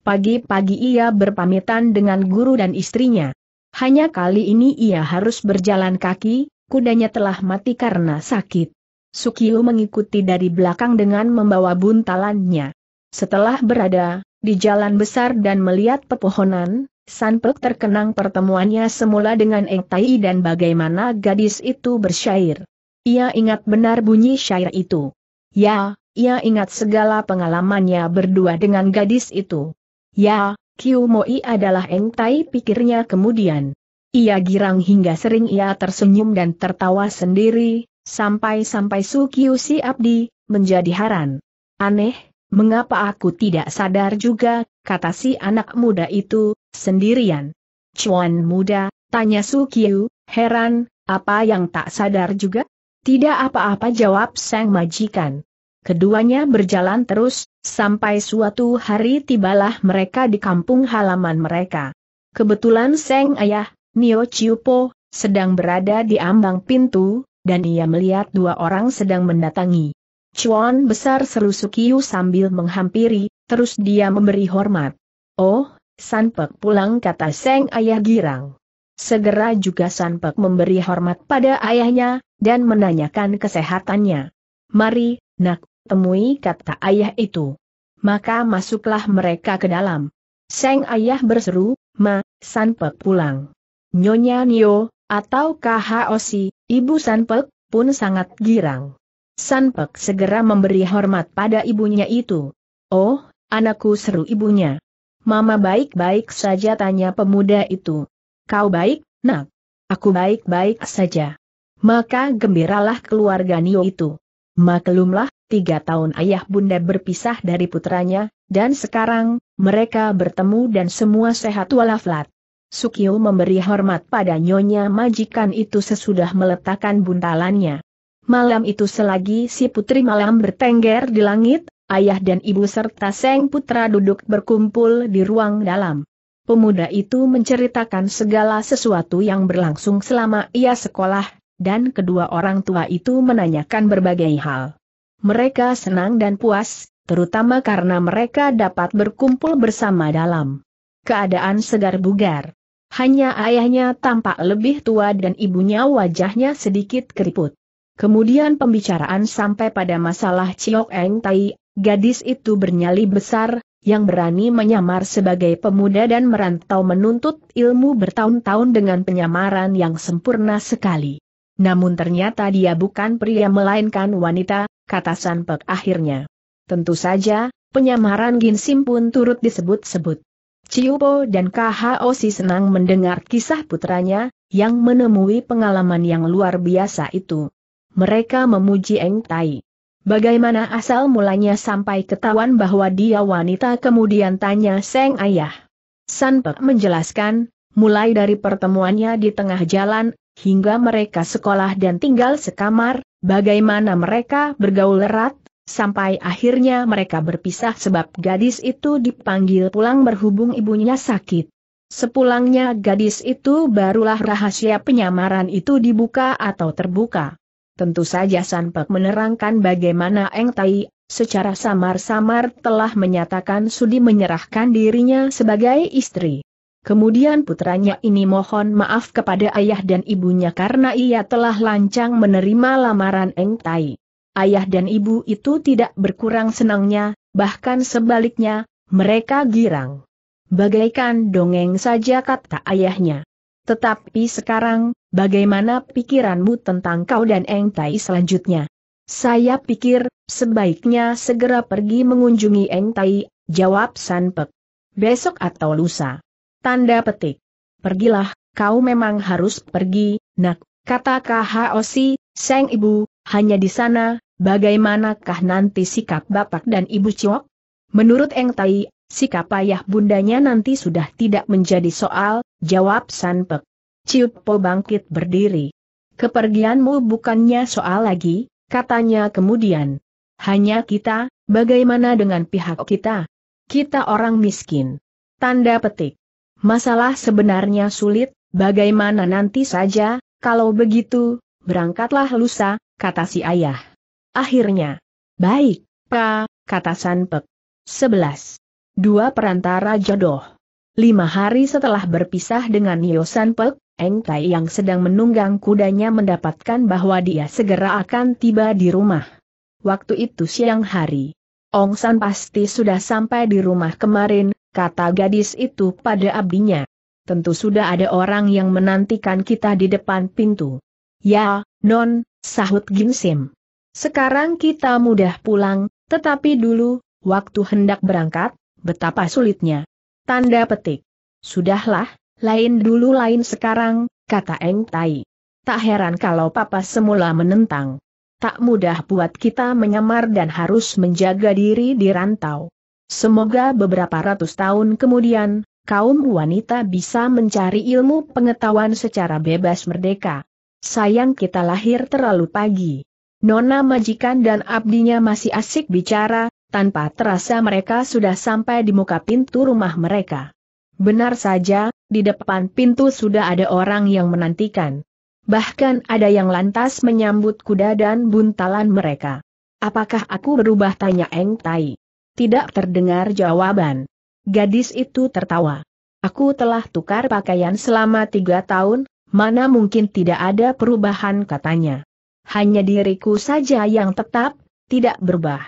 Pagi-pagi ia berpamitan dengan guru dan istrinya. Hanya kali ini ia harus berjalan kaki, kudanya telah mati karena sakit. Sukiu mengikuti dari belakang dengan membawa buntalannya. Setelah berada di jalan besar dan melihat pepohonan, Sanpek terkenang pertemuannya semula dengan Eng Tai dan bagaimana gadis itu bersyair. Ia ingat benar bunyi syair itu. Ya, ia ingat segala pengalamannya berdua dengan gadis itu. Ya, Kiu Moi adalah entai pikirnya kemudian. Ia girang hingga sering ia tersenyum dan tertawa sendiri, sampai-sampai Su Kiu Si Abdi, menjadi haran. Aneh, mengapa aku tidak sadar juga, kata si anak muda itu, sendirian. Cuan muda, tanya Su Kiu, heran, apa yang tak sadar juga? Tidak apa-apa jawab sang majikan. Keduanya berjalan terus, sampai suatu hari tibalah mereka di kampung halaman mereka. Kebetulan Seng Ayah, Nio Chiupo, sedang berada di ambang pintu, dan ia melihat dua orang sedang mendatangi. Chuan besar seru Sukiyu sambil menghampiri, terus dia memberi hormat. Oh, Sanpek pulang kata Seng Ayah girang. Segera juga Sanpek memberi hormat pada ayahnya, dan menanyakan kesehatannya. Mari, nak, temui kata ayah itu. Maka masuklah mereka ke dalam. Seng ayah berseru, Ma, Sanpek pulang. Nyonya Nio, atau KHOC, ibu Sanpek, pun sangat girang. Sanpek segera memberi hormat pada ibunya itu. Oh, anakku seru ibunya. Mama baik-baik saja tanya pemuda itu. Kau baik, nak? Aku baik-baik saja. Maka gembiralah keluarga Nio itu. Maklumlah, tiga tahun ayah bunda berpisah dari putranya, dan sekarang, mereka bertemu dan semua sehat walafiat. Sukio memberi hormat pada nyonya majikan itu sesudah meletakkan buntalannya. Malam itu selagi si putri malam bertengger di langit, ayah dan ibu serta seng putra duduk berkumpul di ruang dalam. Pemuda itu menceritakan segala sesuatu yang berlangsung selama ia sekolah, dan kedua orang tua itu menanyakan berbagai hal. Mereka senang dan puas, terutama karena mereka dapat berkumpul bersama dalam keadaan segar bugar. Hanya ayahnya tampak lebih tua dan ibunya wajahnya sedikit keriput. Kemudian pembicaraan sampai pada masalah Chiok Eng Tai, gadis itu bernyali besar, yang berani menyamar sebagai pemuda dan merantau menuntut ilmu bertahun-tahun dengan penyamaran yang sempurna sekali. Namun ternyata dia bukan pria melainkan wanita, kata Sanpek akhirnya. Tentu saja, penyamaran Ginsim pun turut disebut-sebut. Ciupo dan Kahaosi senang mendengar kisah putranya, yang menemui pengalaman yang luar biasa itu. Mereka memuji Eng Tai. Bagaimana asal mulanya sampai ketahuan bahwa dia wanita kemudian tanya Seng Ayah. Sanpek menjelaskan, mulai dari pertemuannya di tengah jalan, hingga mereka sekolah dan tinggal sekamar, bagaimana mereka bergaul erat, sampai akhirnya mereka berpisah sebab gadis itu dipanggil pulang berhubung ibunya sakit. Sepulangnya gadis itu barulah rahasia penyamaran itu dibuka atau terbuka. Tentu saja Sanpek menerangkan bagaimana Eng Tai, secara samar-samar telah menyatakan sudi menyerahkan dirinya sebagai istri. Kemudian putranya ini mohon maaf kepada ayah dan ibunya karena ia telah lancang menerima lamaran Eng Tai. Ayah dan ibu itu tidak berkurang senangnya, bahkan sebaliknya, mereka girang. Bagaikan dongeng saja kata ayahnya. Tetapi sekarang, bagaimana pikiranmu tentang kau dan Eng Tai selanjutnya? Saya pikir, sebaiknya segera pergi mengunjungi Eng Tai, jawab Sanpek. Besok atau lusa. Tanda petik. Pergilah, kau memang harus pergi, nak, kata KHOC, sang ibu, hanya di sana, bagaimanakah nanti sikap bapak dan ibu Ciok? Menurut Eng Tai, sikap ayah bundanya nanti sudah tidak menjadi soal, jawab Sanpek. Ciup bangkit berdiri. Kepergianmu bukannya soal lagi, katanya kemudian. Hanya kita, bagaimana dengan pihak kita? Kita orang miskin. Tanda petik. Masalah sebenarnya sulit, bagaimana nanti saja, kalau begitu, berangkatlah lusa, kata si ayah. Akhirnya. Baik, Pa, kata Sanpek. 11. Dua perantara jodoh. Lima hari setelah berpisah dengan Nio Sanpek, Eng Tai yang sedang menunggang kudanya mendapatkan bahwa dia segera akan tiba di rumah. Waktu itu siang hari. Ong San pasti sudah sampai di rumah kemarin, kata gadis itu pada abdinya. Tentu sudah ada orang yang menantikan kita di depan pintu. Ya, non, sahut Ginsim. Sekarang kita mudah pulang, tetapi dulu, waktu hendak berangkat, betapa sulitnya. Tanda petik. Sudahlah, lain dulu lain sekarang, kata Eng Tai. Tak heran kalau papa semula menentang. Tak mudah buat kita menyamar dan harus menjaga diri di rantau. Semoga beberapa ratus tahun kemudian, kaum wanita bisa mencari ilmu pengetahuan secara bebas merdeka. Sayang kita lahir terlalu pagi. Nona majikan dan abdinya masih asik bicara, tanpa terasa mereka sudah sampai di muka pintu rumah mereka. Benar saja, di depan pintu sudah ada orang yang menantikan. Bahkan ada yang lantas menyambut kuda dan buntalan mereka. Apakah aku berubah tanya Eng Tai? Tidak terdengar jawaban. Gadis itu tertawa. Aku telah tukar pakaian selama tiga tahun, mana mungkin tidak ada perubahan katanya. Hanya diriku saja yang tetap, tidak berubah.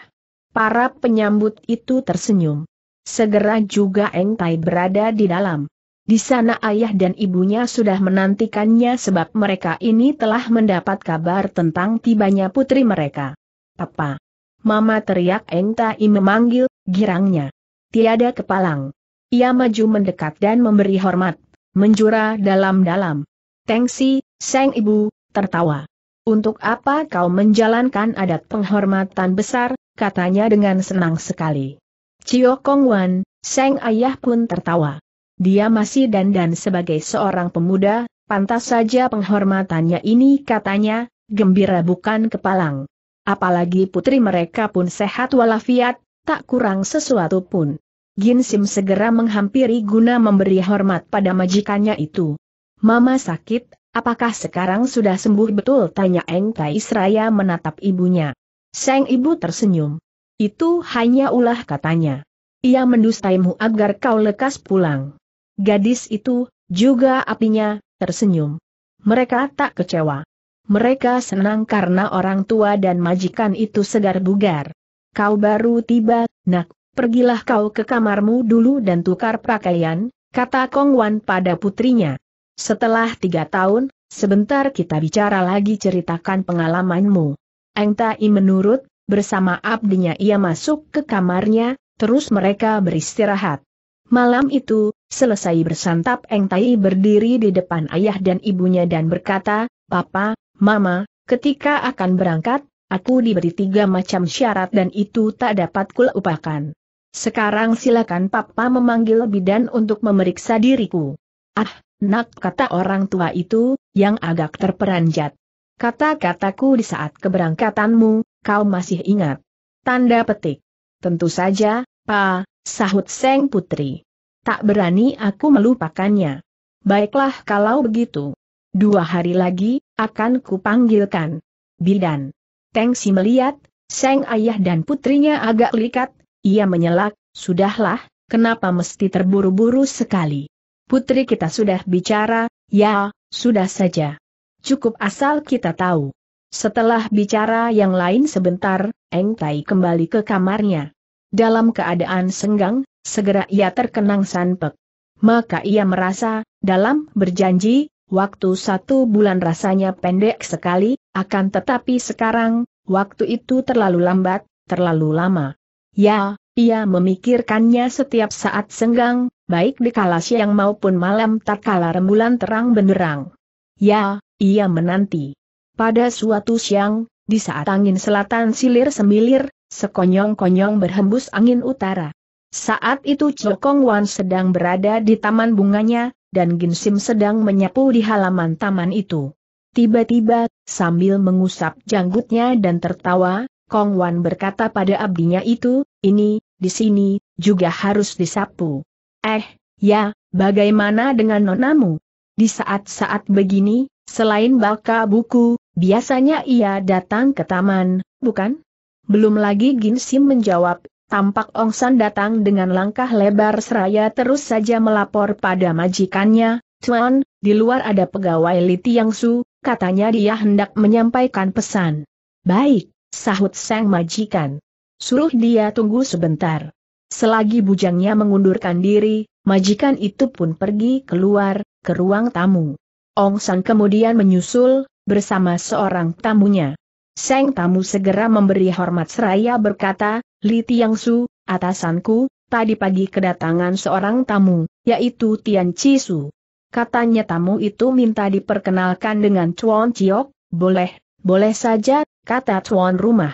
Para penyambut itu tersenyum. Segera juga Eng Tai berada di dalam. Di sana ayah dan ibunya sudah menantikannya sebab mereka ini telah mendapat kabar tentang tibanya putri mereka. Papa. Mama teriak Eng Tai memanggil, girangnya. Tiada kepalang. Ia maju mendekat dan memberi hormat, menjura dalam-dalam. Tengsi, Seng Ibu, tertawa. Untuk apa kau menjalankan adat penghormatan besar, katanya dengan senang sekali. Cio Kong Wan, Seng Ayah pun tertawa. Dia masih dandan sebagai seorang pemuda, pantas saja penghormatannya ini katanya, gembira bukan kepalang. Apalagi putri mereka pun sehat walafiat, tak kurang sesuatu pun. Gin Sim segera menghampiri guna memberi hormat pada majikannya itu. Mama sakit, apakah sekarang sudah sembuh betul? Tanya Eng Tai Seraya menatap ibunya. Sang ibu tersenyum. Itu hanya ulah katanya. Ia mendustaimu agar kau lekas pulang. Gadis itu, juga apinya, tersenyum. Mereka tak kecewa. Mereka senang karena orang tua dan majikan itu segar bugar. Kau baru tiba, nak, pergilah kau ke kamarmu dulu dan tukar pakaian, kata Kong Wan pada putrinya. Setelah tiga tahun, sebentar kita bicara lagi ceritakan pengalamanmu. Eng Tai menurut, bersama abdinya ia masuk ke kamarnya, terus mereka beristirahat. Malam itu, selesai bersantap Eng Tai berdiri di depan ayah dan ibunya dan berkata, Papa, Mama, ketika akan berangkat, aku diberi tiga macam syarat dan itu tak dapat kulupakan. Sekarang silakan papa memanggil bidan untuk memeriksa diriku. Ah, nak kata orang tua itu, yang agak terperanjat. Kata-kataku di saat keberangkatanmu, kau masih ingat. Tanda petik. Tentu saja, pa, sahut Seng Putri. Tak berani aku melupakannya. Baiklah kalau begitu. Dua hari lagi, akan kupanggilkan. Bidan. Tengsi melihat, Seng ayah dan putrinya agak likat, ia menyelak, sudahlah, kenapa mesti terburu-buru sekali. Putri kita sudah bicara, ya, sudah saja. Cukup asal kita tahu. Setelah bicara yang lain sebentar, Eng Tai kembali ke kamarnya. Dalam keadaan senggang, segera ia terkenang sanpek. Maka ia merasa, dalam berjanji, waktu satu bulan rasanya pendek sekali, akan tetapi sekarang, waktu itu terlalu lambat, terlalu lama. Ya, ia memikirkannya setiap saat senggang, baik di kala siang maupun malam tatkala rembulan terang benderang. Ya, ia menanti. Pada suatu siang, di saat angin selatan silir semilir, sekonyong-konyong berhembus angin utara. Saat itu Chokong Wan sedang berada di taman bunganya, dan Ginsim sedang menyapu di halaman taman itu. Tiba-tiba, sambil mengusap janggutnya dan tertawa, Kong Wan berkata pada abdinya itu, ini, di sini, juga harus disapu. Eh, ya, bagaimana dengan nonamu? Di saat-saat begini, selain baka buku, biasanya ia datang ke taman, bukan? Belum lagi Ginsim menjawab, Tampak Ong San datang dengan langkah lebar seraya terus saja melapor pada majikannya, Tuan, di luar ada pegawai Li su, katanya dia hendak menyampaikan pesan. Baik, sahut sang majikan. Suruh dia tunggu sebentar. Selagi bujangnya mengundurkan diri, majikan itu pun pergi keluar, ke ruang tamu. Ong San kemudian menyusul, bersama seorang tamunya. Seng tamu segera memberi hormat seraya berkata, Li Tiangsu, atasanku, tadi pagi kedatangan seorang tamu, yaitu Tian Cisu. Katanya tamu itu minta diperkenalkan dengan Chuan Chiok, boleh, boleh saja, kata Chuan rumah.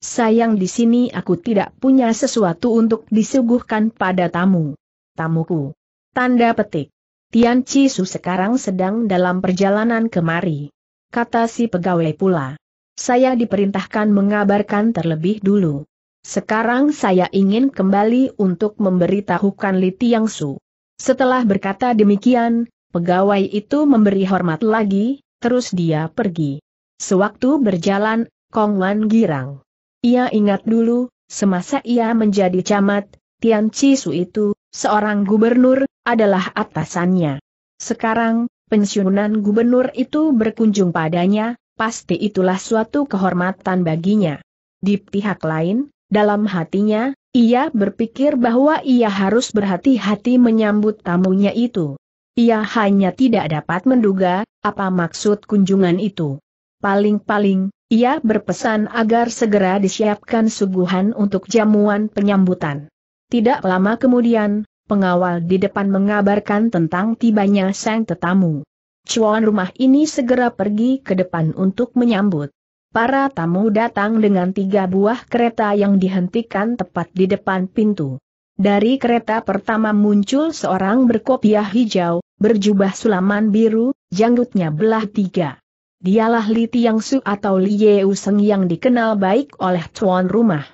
Sayang di sini aku tidak punya sesuatu untuk disuguhkan pada tamu. Tamuku. Tanda petik. Tian Cisu sekarang sedang dalam perjalanan kemari. Kata si pegawai pula. Saya diperintahkan mengabarkan terlebih dulu. Sekarang saya ingin kembali untuk memberitahukan Li Tiang Su. Setelah berkata demikian, pegawai itu memberi hormat lagi, terus dia pergi. Sewaktu berjalan, Kong Wan girang. Ia ingat dulu, semasa ia menjadi camat, Tian Cisu itu, seorang gubernur, adalah atasannya. Sekarang, pensiunan gubernur itu berkunjung padanya, pasti itulah suatu kehormatan baginya. Di pihak lain, dalam hatinya, ia berpikir bahwa ia harus berhati-hati menyambut tamunya itu. Ia hanya tidak dapat menduga, apa maksud kunjungan itu. Paling-paling, ia berpesan agar segera disiapkan suguhan untuk jamuan penyambutan. Tidak lama kemudian, pengawal di depan mengabarkan tentang tibanya sang tetamu. Cuan rumah ini segera pergi ke depan untuk menyambut para tamu datang dengan tiga buah kereta yang dihentikan tepat di depan pintu. Dari kereta pertama muncul seorang berkopiah hijau, berjubah sulaman biru, janggutnya belah tiga. Dialah Li Tiang Su atau Li Yeu yang dikenal baik oleh tuan rumah.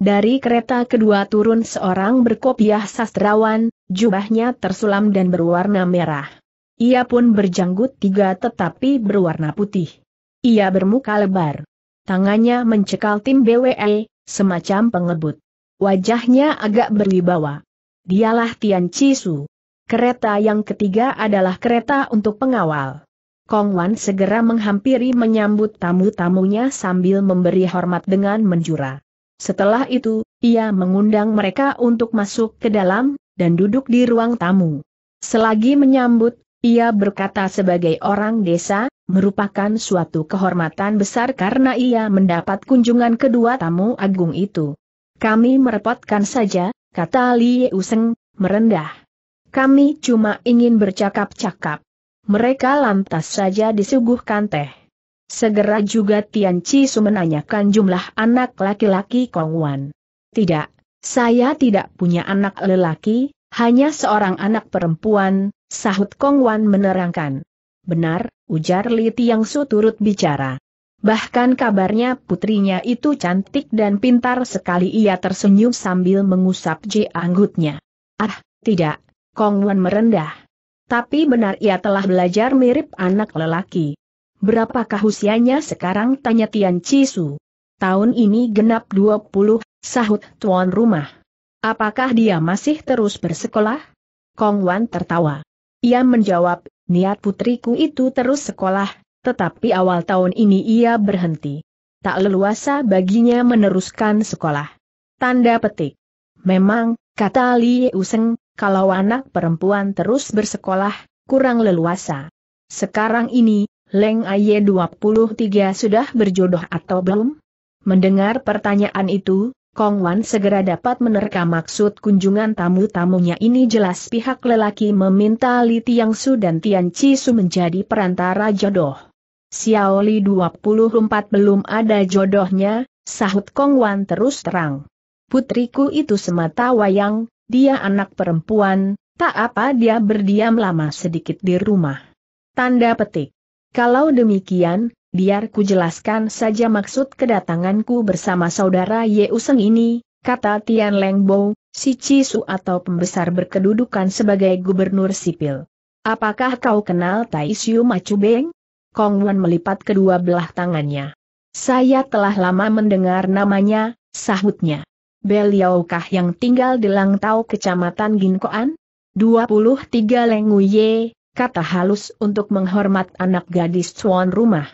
Dari kereta kedua turun seorang berkopiah sastrawan, jubahnya tersulam dan berwarna merah. Ia pun berjanggut tiga tetapi berwarna putih. Ia bermuka lebar. Tangannya mencekal tim BWE, semacam pengebut. Wajahnya agak berwibawa. Dialah Tian Cisu. Kereta yang ketiga adalah kereta untuk pengawal. Kong Wan segera menghampiri menyambut tamu-tamunya sambil memberi hormat dengan menjura. Setelah itu, ia mengundang mereka untuk masuk ke dalam, dan duduk di ruang tamu. Selagi menyambut, ia berkata sebagai orang desa, merupakan suatu kehormatan besar karena ia mendapat kunjungan kedua tamu agung itu. Kami merepotkan saja, kata Li Useng, merendah. Kami cuma ingin bercakap-cakap. Mereka lantas saja disuguhkan teh. Segera juga Tian Chi Su menanyakan jumlah anak laki-laki Kongwan. Tidak, saya tidak punya anak lelaki, hanya seorang anak perempuan, Sahut Kong Wan menerangkan. Benar, ujar Li Su turut bicara. Bahkan kabarnya putrinya itu cantik dan pintar sekali ia tersenyum sambil mengusap J anggutnya. Ah, tidak, Kong Wan merendah. Tapi benar ia telah belajar mirip anak lelaki. Berapakah usianya sekarang tanya Tian Cisu. Tahun ini genap 20, sahut tuan rumah. Apakah dia masih terus bersekolah? Kong Wan tertawa. Ia menjawab, niat putriku itu terus sekolah, tetapi awal tahun ini ia berhenti. Tak leluasa baginya meneruskan sekolah. Tanda petik. Memang, kata Li Useng, kalau anak perempuan terus bersekolah, kurang leluasa. Sekarang ini, Leng Aye 23 sudah berjodoh atau belum? Mendengar pertanyaan itu, Kong Wan segera dapat menerka maksud kunjungan tamu-tamunya ini jelas pihak lelaki meminta Li Tiang dan Tian Chi menjadi perantara jodoh. Xiao Li 24 belum ada jodohnya, sahut Kong Wan terus terang. Putriku itu semata wayang, dia anak perempuan, tak apa dia berdiam lama sedikit di rumah. Tanda petik. Kalau demikian, biar ku jelaskan saja maksud kedatanganku bersama saudara Ye Useng ini, kata Tian Leng si Cisu atau pembesar berkedudukan sebagai gubernur sipil. Apakah kau kenal Tai Siu Machu Beng? Kong Wan melipat kedua belah tangannya. Saya telah lama mendengar namanya, sahutnya. Beliaukah yang tinggal di Langtau Kecamatan Ginkoan? 23 Lenguye, kata halus untuk menghormat anak gadis tuan rumah.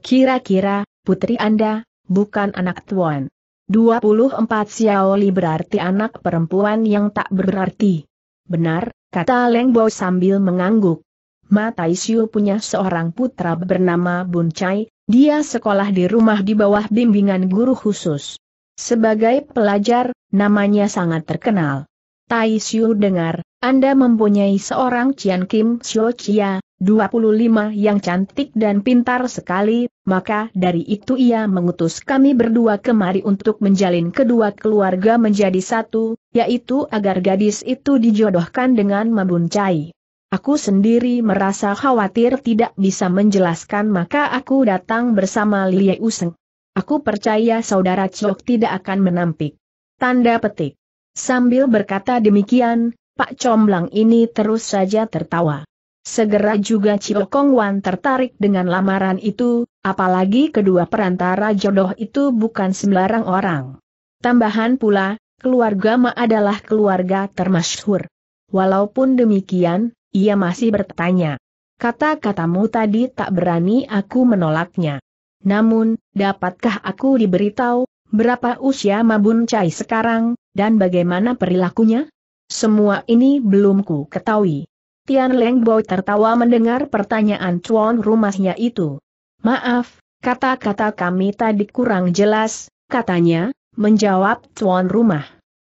Kira-kira, putri Anda, bukan anak tuan. 24 Xiaoli berarti anak perempuan yang tak berarti. Benar, kata Leng Bo sambil mengangguk. Ma xiu punya seorang putra bernama Bun Chai, dia sekolah di rumah di bawah bimbingan guru khusus. Sebagai pelajar, namanya sangat terkenal. Tai Xiu dengar, anda mempunyai seorang Cian Kim Syo Chia, 25 yang cantik dan pintar sekali, maka dari itu ia mengutus kami berdua kemari untuk menjalin kedua keluarga menjadi satu, yaitu agar gadis itu dijodohkan dengan Mabun Chai. Aku sendiri merasa khawatir tidak bisa menjelaskan maka aku datang bersama Lie Useng. Aku percaya saudara Chok tidak akan menampik. Tanda petik. Sambil berkata demikian, Pak Comblang ini terus saja tertawa. Segera juga Cio Kong Wan tertarik dengan lamaran itu, apalagi kedua perantara jodoh itu bukan sembarang orang. Tambahan pula, keluarga Ma adalah keluarga termasyhur. Walaupun demikian, ia masih bertanya. Kata-katamu tadi tak berani aku menolaknya. Namun, dapatkah aku diberitahu, berapa usia Mabun Cai sekarang, dan bagaimana perilakunya? Semua ini belum ku ketahui. Tian Boy tertawa mendengar pertanyaan cuan rumahnya itu. Maaf, kata-kata kami tadi kurang jelas, katanya, menjawab cuan rumah.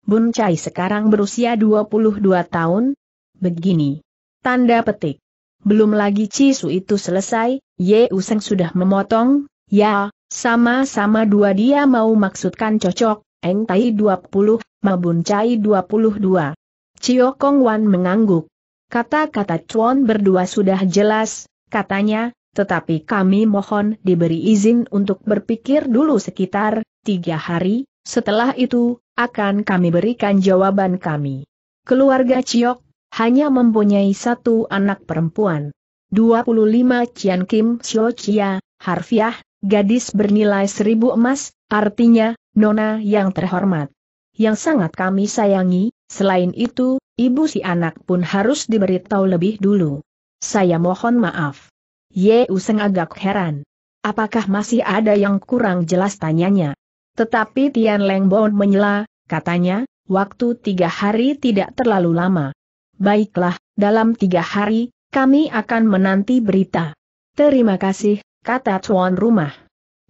Bun Chai sekarang berusia 22 tahun. Begini. Tanda petik. Belum lagi Cisu itu selesai, Ye Useng sudah memotong, ya, sama-sama dua dia mau maksudkan cocok, Eng Tai 20, Mabun Chai 22. Cio Kong Wan mengangguk. Kata-kata Chuan berdua sudah jelas, katanya, tetapi kami mohon diberi izin untuk berpikir dulu sekitar tiga hari, setelah itu, akan kami berikan jawaban kami. Keluarga Ciok, hanya mempunyai satu anak perempuan. 25 Cian Kim Xiao Chia, harfiah, gadis bernilai seribu emas, artinya, nona yang terhormat. Yang sangat kami sayangi, Selain itu, ibu si anak pun harus diberitahu lebih dulu. Saya mohon maaf. Ye Useng agak heran. Apakah masih ada yang kurang jelas tanyanya? Tetapi Tian Lengbon menyela, katanya, waktu tiga hari tidak terlalu lama. Baiklah, dalam tiga hari, kami akan menanti berita. Terima kasih, kata tuan rumah.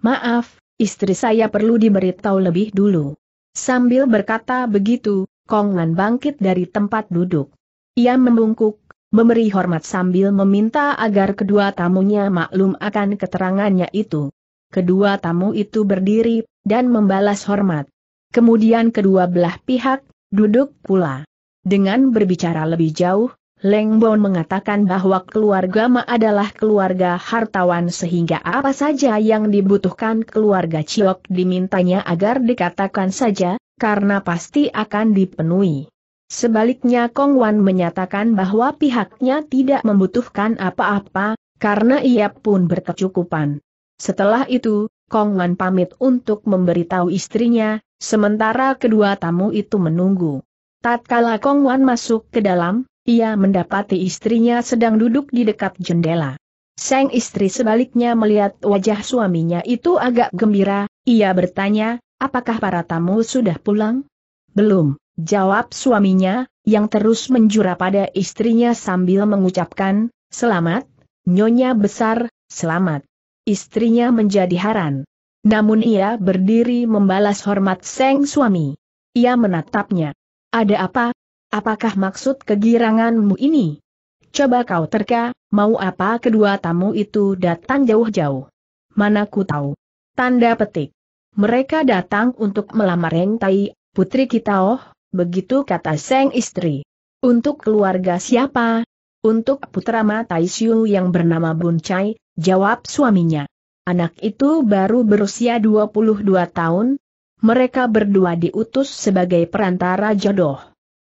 Maaf, istri saya perlu diberitahu lebih dulu. Sambil berkata begitu, Kong Lan bangkit dari tempat duduk. Ia membungkuk, memberi hormat sambil meminta agar kedua tamunya maklum akan keterangannya itu. Kedua tamu itu berdiri, dan membalas hormat. Kemudian kedua belah pihak, duduk pula. Dengan berbicara lebih jauh, Leng Bon mengatakan bahwa keluarga Ma adalah keluarga hartawan sehingga apa saja yang dibutuhkan keluarga Ciok dimintanya agar dikatakan saja, karena pasti akan dipenuhi. Sebaliknya Kong Wan menyatakan bahwa pihaknya tidak membutuhkan apa-apa, karena ia pun berkecukupan. Setelah itu, Kong Wan pamit untuk memberitahu istrinya, sementara kedua tamu itu menunggu. Tatkala Kong Wan masuk ke dalam, ia mendapati istrinya sedang duduk di dekat jendela. Sang istri sebaliknya melihat wajah suaminya itu agak gembira, ia bertanya, apakah para tamu sudah pulang? Belum, jawab suaminya, yang terus menjura pada istrinya sambil mengucapkan, selamat, nyonya besar, selamat. Istrinya menjadi haran. Namun ia berdiri membalas hormat seng suami. Ia menatapnya. Ada apa? Apakah maksud kegiranganmu ini? Coba kau terka, mau apa kedua tamu itu datang jauh-jauh? Mana ku tahu? Tanda petik. Mereka datang untuk melamar Heng Tai, putri kita oh, begitu kata Seng istri. Untuk keluarga siapa? Untuk putra Matai Siu yang bernama Bun Chai, jawab suaminya. Anak itu baru berusia 22 tahun. Mereka berdua diutus sebagai perantara jodoh.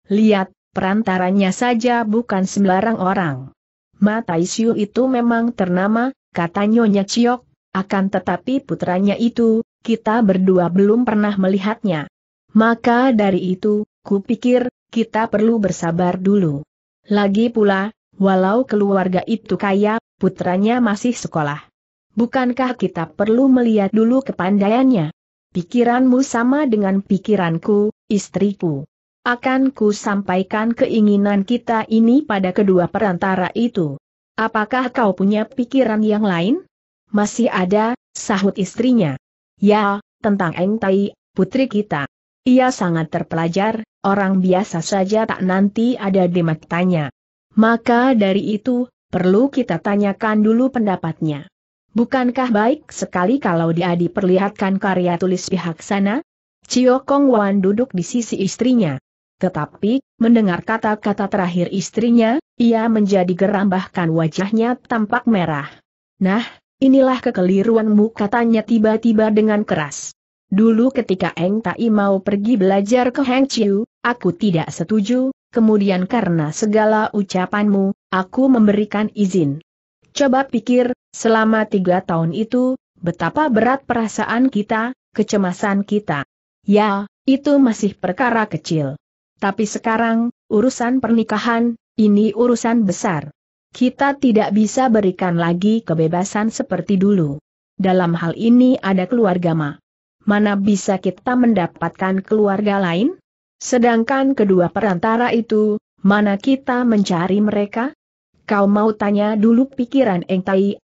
Lihat, perantaranya saja bukan sembarang orang. Matai Siu itu memang ternama, kata Nyonya Ciok, akan tetapi putranya itu, kita berdua belum pernah melihatnya. Maka dari itu, kupikir, kita perlu bersabar dulu. Lagi pula, walau keluarga itu kaya, putranya masih sekolah. Bukankah kita perlu melihat dulu kepandaiannya? Pikiranmu sama dengan pikiranku, istriku. Akan ku sampaikan keinginan kita ini pada kedua perantara itu. Apakah kau punya pikiran yang lain? Masih ada, sahut istrinya. Ya, tentang Eng Tai, putri kita. Ia sangat terpelajar, orang biasa saja tak nanti ada di matanya. Maka dari itu, perlu kita tanyakan dulu pendapatnya. Bukankah baik sekali kalau dia diperlihatkan karya tulis pihak sana? Cio Kong Wan duduk di sisi istrinya. Tetapi, mendengar kata-kata terakhir istrinya, ia menjadi geram bahkan wajahnya tampak merah. Nah, Inilah kekeliruanmu katanya tiba-tiba dengan keras. Dulu ketika Eng Tai mau pergi belajar ke Heng Chiu, aku tidak setuju, kemudian karena segala ucapanmu, aku memberikan izin. Coba pikir, selama tiga tahun itu, betapa berat perasaan kita, kecemasan kita. Ya, itu masih perkara kecil. Tapi sekarang, urusan pernikahan, ini urusan besar. Kita tidak bisa berikan lagi kebebasan seperti dulu. Dalam hal ini ada keluarga Ma. Mana bisa kita mendapatkan keluarga lain? Sedangkan kedua perantara itu, mana kita mencari mereka? Kau mau tanya dulu pikiran Eng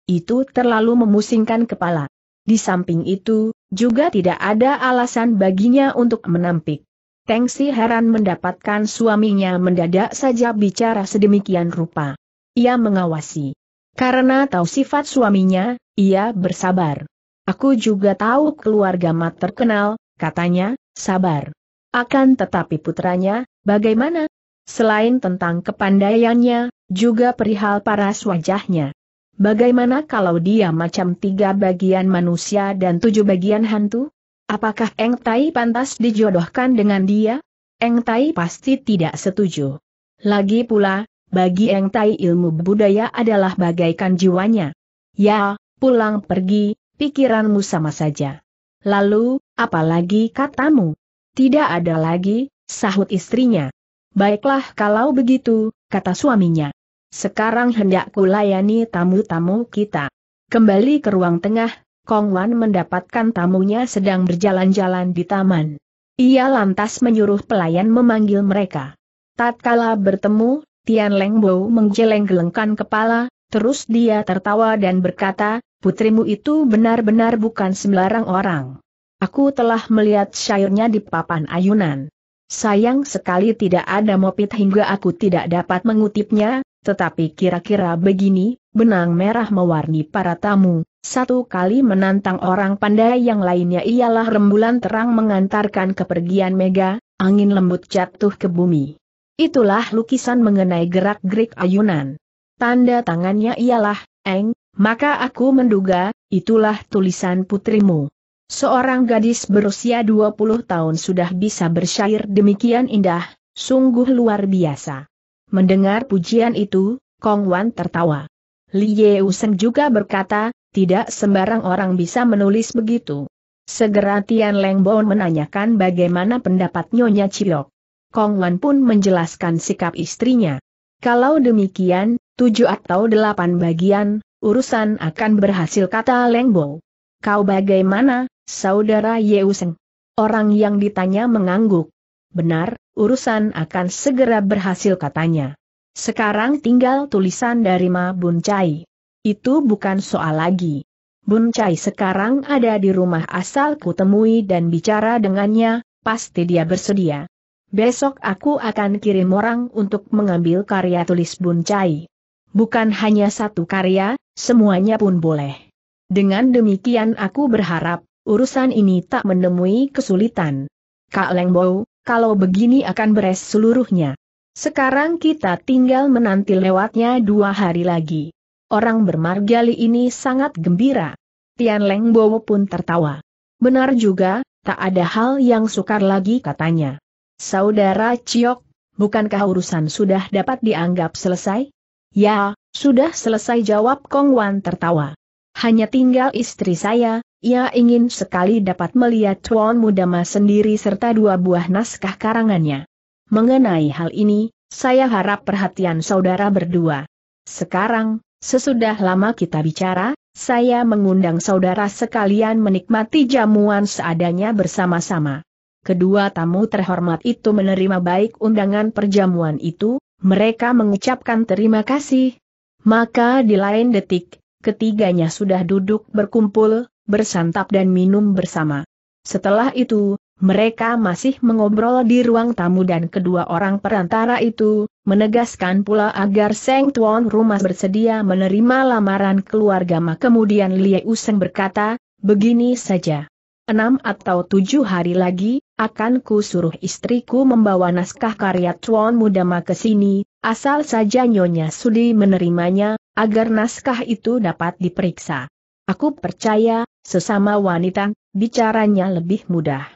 itu terlalu memusingkan kepala. Di samping itu, juga tidak ada alasan baginya untuk menampik. Tengsi heran mendapatkan suaminya mendadak saja bicara sedemikian rupa. Ia mengawasi. Karena tahu sifat suaminya, ia bersabar. Aku juga tahu keluarga Mat terkenal, katanya, sabar. Akan tetapi putranya, bagaimana? Selain tentang kepandaiannya, juga perihal paras wajahnya. Bagaimana kalau dia macam tiga bagian manusia dan tujuh bagian hantu? Apakah Eng Tai pantas dijodohkan dengan dia? Eng Tai pasti tidak setuju. Lagi pula, bagi Eng Tai ilmu budaya adalah bagaikan jiwanya. Ya, pulang pergi, pikiranmu sama saja. Lalu, apalagi katamu? Tidak ada lagi, sahut istrinya. Baiklah kalau begitu, kata suaminya. Sekarang hendak kulayani tamu-tamu kita. Kembali ke ruang tengah, Kong Wan mendapatkan tamunya sedang berjalan-jalan di taman. Ia lantas menyuruh pelayan memanggil mereka. Tatkala bertemu, Tian Lengbo menggeleng-gelengkan kepala, terus dia tertawa dan berkata, putrimu itu benar-benar bukan sembarang orang. Aku telah melihat syairnya di papan ayunan. Sayang sekali tidak ada mopit hingga aku tidak dapat mengutipnya, tetapi kira-kira begini, benang merah mewarni para tamu, satu kali menantang orang pandai yang lainnya ialah rembulan terang mengantarkan kepergian mega, angin lembut jatuh ke bumi. Itulah lukisan mengenai gerak-gerik ayunan. Tanda tangannya ialah, Eng, maka aku menduga, itulah tulisan putrimu. Seorang gadis berusia 20 tahun sudah bisa bersyair demikian indah, sungguh luar biasa. Mendengar pujian itu, Kong Wan tertawa. Li Yeuseng juga berkata, tidak sembarang orang bisa menulis begitu. Segera Tian Bon menanyakan bagaimana pendapat Nyonya Cilok. Kong Wan pun menjelaskan sikap istrinya. Kalau demikian, tujuh atau delapan bagian, urusan akan berhasil kata Leng Bo. Kau bagaimana, saudara Yeuseng? Orang yang ditanya mengangguk. Benar, urusan akan segera berhasil katanya. Sekarang tinggal tulisan dari Ma Bun Chai. Itu bukan soal lagi. Bun Chai sekarang ada di rumah asal kutemui temui dan bicara dengannya, pasti dia bersedia. Besok aku akan kirim orang untuk mengambil karya tulis Buncai. Bukan hanya satu karya, semuanya pun boleh. Dengan demikian aku berharap, urusan ini tak menemui kesulitan. Kak Lengbow, kalau begini akan beres seluruhnya. Sekarang kita tinggal menanti lewatnya dua hari lagi. Orang bermargali ini sangat gembira. Tian Lengbow pun tertawa. Benar juga, tak ada hal yang sukar lagi katanya. Saudara Ciok, bukankah urusan sudah dapat dianggap selesai? Ya, sudah selesai jawab Kong Wan tertawa. Hanya tinggal istri saya, ia ingin sekali dapat melihat Tuan Mudama sendiri serta dua buah naskah karangannya. Mengenai hal ini, saya harap perhatian saudara berdua. Sekarang, sesudah lama kita bicara, saya mengundang saudara sekalian menikmati jamuan seadanya bersama-sama kedua tamu terhormat itu menerima baik undangan perjamuan itu, mereka mengucapkan terima kasih. Maka di lain detik, ketiganya sudah duduk berkumpul, bersantap dan minum bersama. Setelah itu, mereka masih mengobrol di ruang tamu dan kedua orang perantara itu, menegaskan pula agar Seng Tuan Rumah bersedia menerima lamaran keluarga Ma. Kemudian Lie Useng berkata, begini saja. Enam atau tujuh hari lagi, akan ku suruh istriku membawa naskah karya Tuan Mudama ke sini, asal saja Nyonya Sudi menerimanya, agar naskah itu dapat diperiksa. Aku percaya, sesama wanita, bicaranya lebih mudah.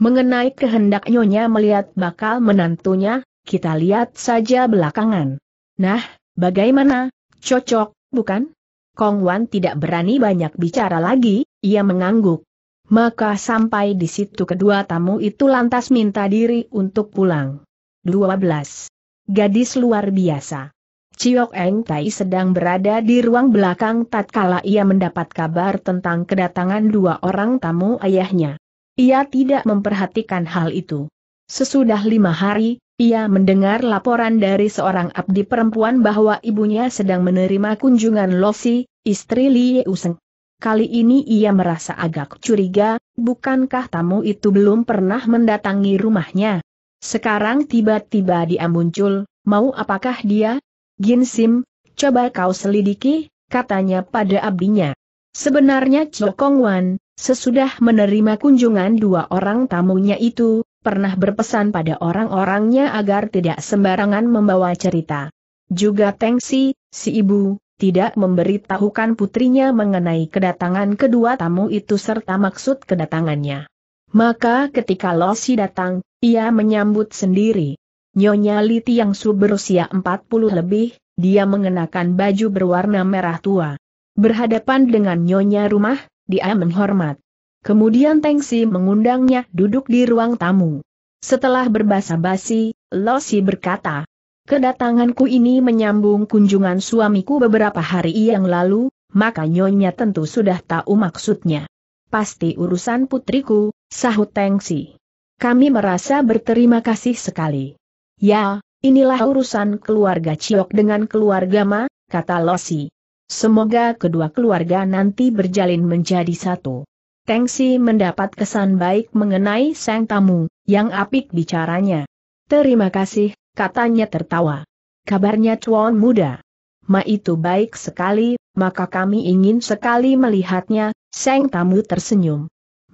Mengenai kehendak Nyonya melihat bakal menantunya, kita lihat saja belakangan. Nah, bagaimana? Cocok, bukan? Kong Wan tidak berani banyak bicara lagi, ia mengangguk. Maka sampai di situ kedua tamu itu lantas minta diri untuk pulang. 12. Gadis luar biasa. Ciok Eng Tai sedang berada di ruang belakang tatkala ia mendapat kabar tentang kedatangan dua orang tamu ayahnya. Ia tidak memperhatikan hal itu. Sesudah lima hari, ia mendengar laporan dari seorang abdi perempuan bahwa ibunya sedang menerima kunjungan Losi, istri Li Useng. Kali ini ia merasa agak curiga, bukankah tamu itu belum pernah mendatangi rumahnya? Sekarang tiba-tiba dia muncul, mau apakah dia? Gin Sim, coba kau selidiki, katanya pada abdinya. Sebenarnya Kong Wan, sesudah menerima kunjungan dua orang tamunya itu, pernah berpesan pada orang-orangnya agar tidak sembarangan membawa cerita. Juga Tengsi, si ibu, tidak memberitahukan putrinya mengenai kedatangan kedua tamu itu serta maksud kedatangannya. Maka ketika Losi datang, ia menyambut sendiri. Nyonya Liti yang su berusia 40 lebih, dia mengenakan baju berwarna merah tua. Berhadapan dengan nyonya rumah, dia menghormat. Kemudian Tengsi mengundangnya duduk di ruang tamu. Setelah berbasa-basi, Losi berkata, Kedatanganku ini menyambung kunjungan suamiku beberapa hari yang lalu, maka nyonya tentu sudah tahu maksudnya. Pasti urusan putriku, sahut Tengsi. Kami merasa berterima kasih sekali. Ya, inilah urusan keluarga Ciok dengan keluarga Ma, kata Losi. Semoga kedua keluarga nanti berjalin menjadi satu. Tengsi mendapat kesan baik mengenai sang tamu, yang apik bicaranya. Terima kasih, katanya tertawa. Kabarnya cuan muda. Ma itu baik sekali, maka kami ingin sekali melihatnya, Seng tamu tersenyum.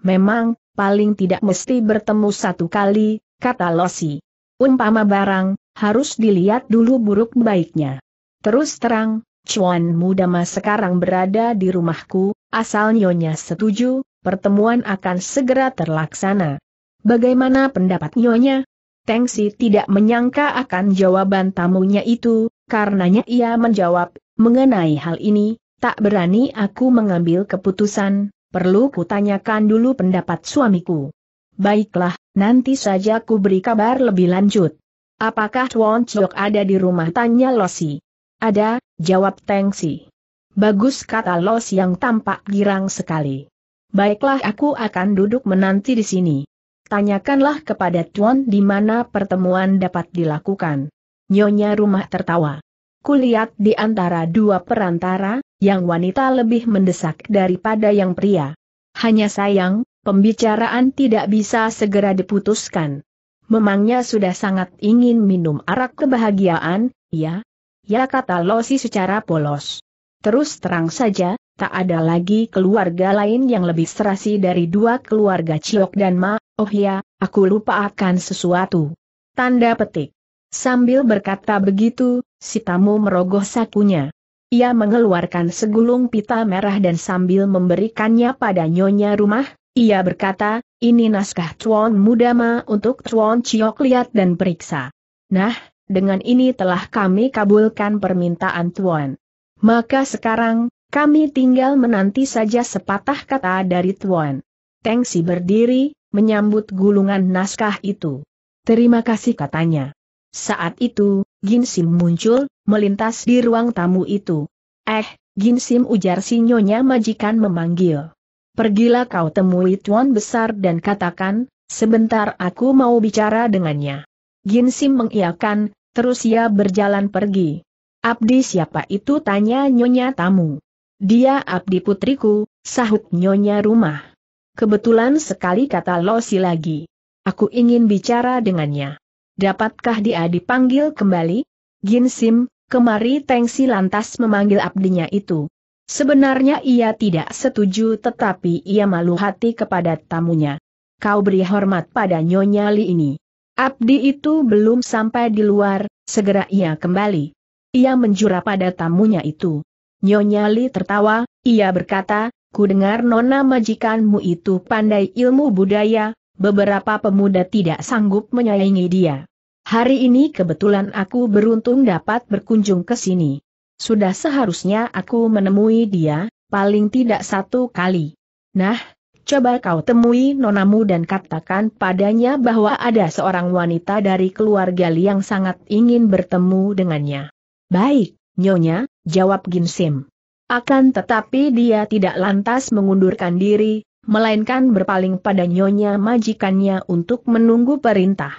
Memang, paling tidak mesti bertemu satu kali, kata Losi. Umpama barang, harus dilihat dulu buruk baiknya. Terus terang, cuan muda ma sekarang berada di rumahku, asal nyonya setuju, pertemuan akan segera terlaksana. Bagaimana pendapat nyonya? Tengsi tidak menyangka akan jawaban tamunya itu, karenanya ia menjawab, mengenai hal ini, tak berani aku mengambil keputusan, perlu kutanyakan dulu pendapat suamiku. Baiklah, nanti saja ku beri kabar lebih lanjut. Apakah Tuan Chok ada di rumah tanya Losi? Ada, jawab Tengsi. Bagus kata Los yang tampak girang sekali. Baiklah aku akan duduk menanti di sini tanyakanlah kepada Tuan di mana pertemuan dapat dilakukan. Nyonya rumah tertawa. Kulihat di antara dua perantara, yang wanita lebih mendesak daripada yang pria. Hanya sayang, pembicaraan tidak bisa segera diputuskan. Memangnya sudah sangat ingin minum arak kebahagiaan, ya? Ya kata Losi secara polos. Terus terang saja, tak ada lagi keluarga lain yang lebih serasi dari dua keluarga Ciok dan Ma, Oh ya, aku lupa akan sesuatu. Tanda petik. Sambil berkata begitu, si tamu merogoh sakunya. Ia mengeluarkan segulung pita merah dan sambil memberikannya pada nyonya rumah, ia berkata, ini naskah Chuan Mudama untuk Chuan Chiok lihat dan periksa. Nah, dengan ini telah kami kabulkan permintaan Tuan. Maka sekarang, kami tinggal menanti saja sepatah kata dari Tuan. Tengsi berdiri, menyambut gulungan naskah itu. Terima kasih katanya. Saat itu, Ginsim muncul, melintas di ruang tamu itu. Eh, Ginsim ujar si nyonya majikan memanggil. Pergilah kau temui tuan besar dan katakan, sebentar aku mau bicara dengannya. Ginsim mengiakan, terus ia berjalan pergi. Abdi siapa itu tanya nyonya tamu. Dia abdi putriku, sahut nyonya rumah. Kebetulan sekali kata Losi lagi. Aku ingin bicara dengannya. Dapatkah dia dipanggil kembali? Gin kemari Tengsi lantas memanggil abdinya itu. Sebenarnya ia tidak setuju tetapi ia malu hati kepada tamunya. Kau beri hormat pada Nyonya Li ini. Abdi itu belum sampai di luar, segera ia kembali. Ia menjura pada tamunya itu. Nyonya Li tertawa, ia berkata, Kudengar nona majikanmu itu pandai ilmu budaya, beberapa pemuda tidak sanggup menyayangi dia. Hari ini kebetulan aku beruntung dapat berkunjung ke sini. Sudah seharusnya aku menemui dia, paling tidak satu kali. Nah, coba kau temui nonamu dan katakan padanya bahwa ada seorang wanita dari keluarga liang sangat ingin bertemu dengannya. Baik, Nyonya, jawab Ginsim. Akan tetapi dia tidak lantas mengundurkan diri, melainkan berpaling pada nyonya majikannya untuk menunggu perintah.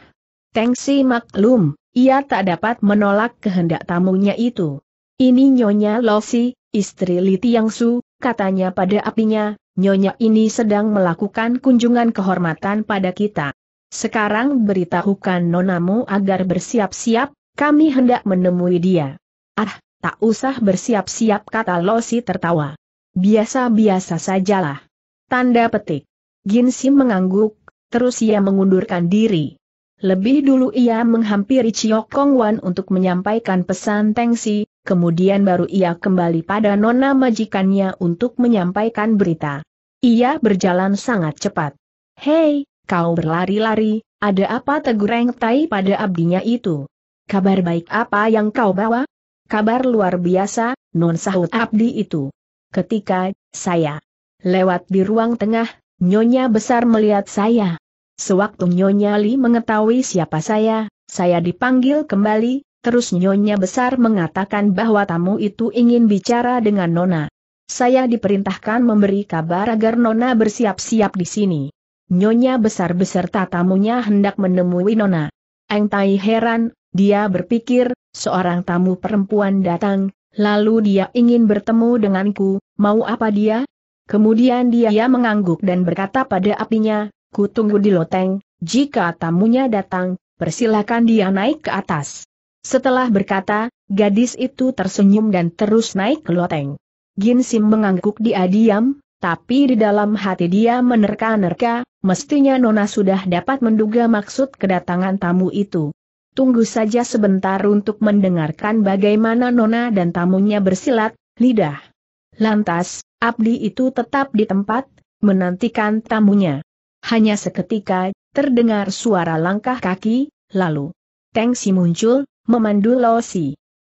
Tengsi maklum, ia tak dapat menolak kehendak tamunya itu. Ini nyonya Losi, istri Li Su, katanya pada apinya, nyonya ini sedang melakukan kunjungan kehormatan pada kita. Sekarang beritahukan nonamu agar bersiap-siap, kami hendak menemui dia. Ah, Tak usah bersiap-siap kata Losi tertawa. Biasa-biasa sajalah. Tanda petik. Ginsim mengangguk, terus ia mengundurkan diri. Lebih dulu ia menghampiri Chiok Kong Wan untuk menyampaikan pesan Tengsi, kemudian baru ia kembali pada nona majikannya untuk menyampaikan berita. Ia berjalan sangat cepat. Hei, kau berlari-lari, ada apa tegur Tai pada abdinya itu? Kabar baik apa yang kau bawa? Kabar luar biasa, non sahut abdi itu. Ketika, saya lewat di ruang tengah, Nyonya besar melihat saya. Sewaktu Nyonya Li mengetahui siapa saya, saya dipanggil kembali, terus Nyonya besar mengatakan bahwa tamu itu ingin bicara dengan Nona. Saya diperintahkan memberi kabar agar Nona bersiap-siap di sini. Nyonya besar beserta tamunya hendak menemui Nona. Eng Tai heran, dia berpikir, seorang tamu perempuan datang, lalu dia ingin bertemu denganku, mau apa dia? Kemudian dia mengangguk dan berkata pada apinya, ku tunggu di loteng, jika tamunya datang, persilakan dia naik ke atas. Setelah berkata, gadis itu tersenyum dan terus naik ke loteng. Ginsim mengangguk dia diam, tapi di dalam hati dia menerka-nerka, mestinya Nona sudah dapat menduga maksud kedatangan tamu itu tunggu saja sebentar untuk mendengarkan bagaimana Nona dan tamunya bersilat, lidah. Lantas, Abdi itu tetap di tempat, menantikan tamunya. Hanya seketika, terdengar suara langkah kaki, lalu Teng muncul, memandu Lo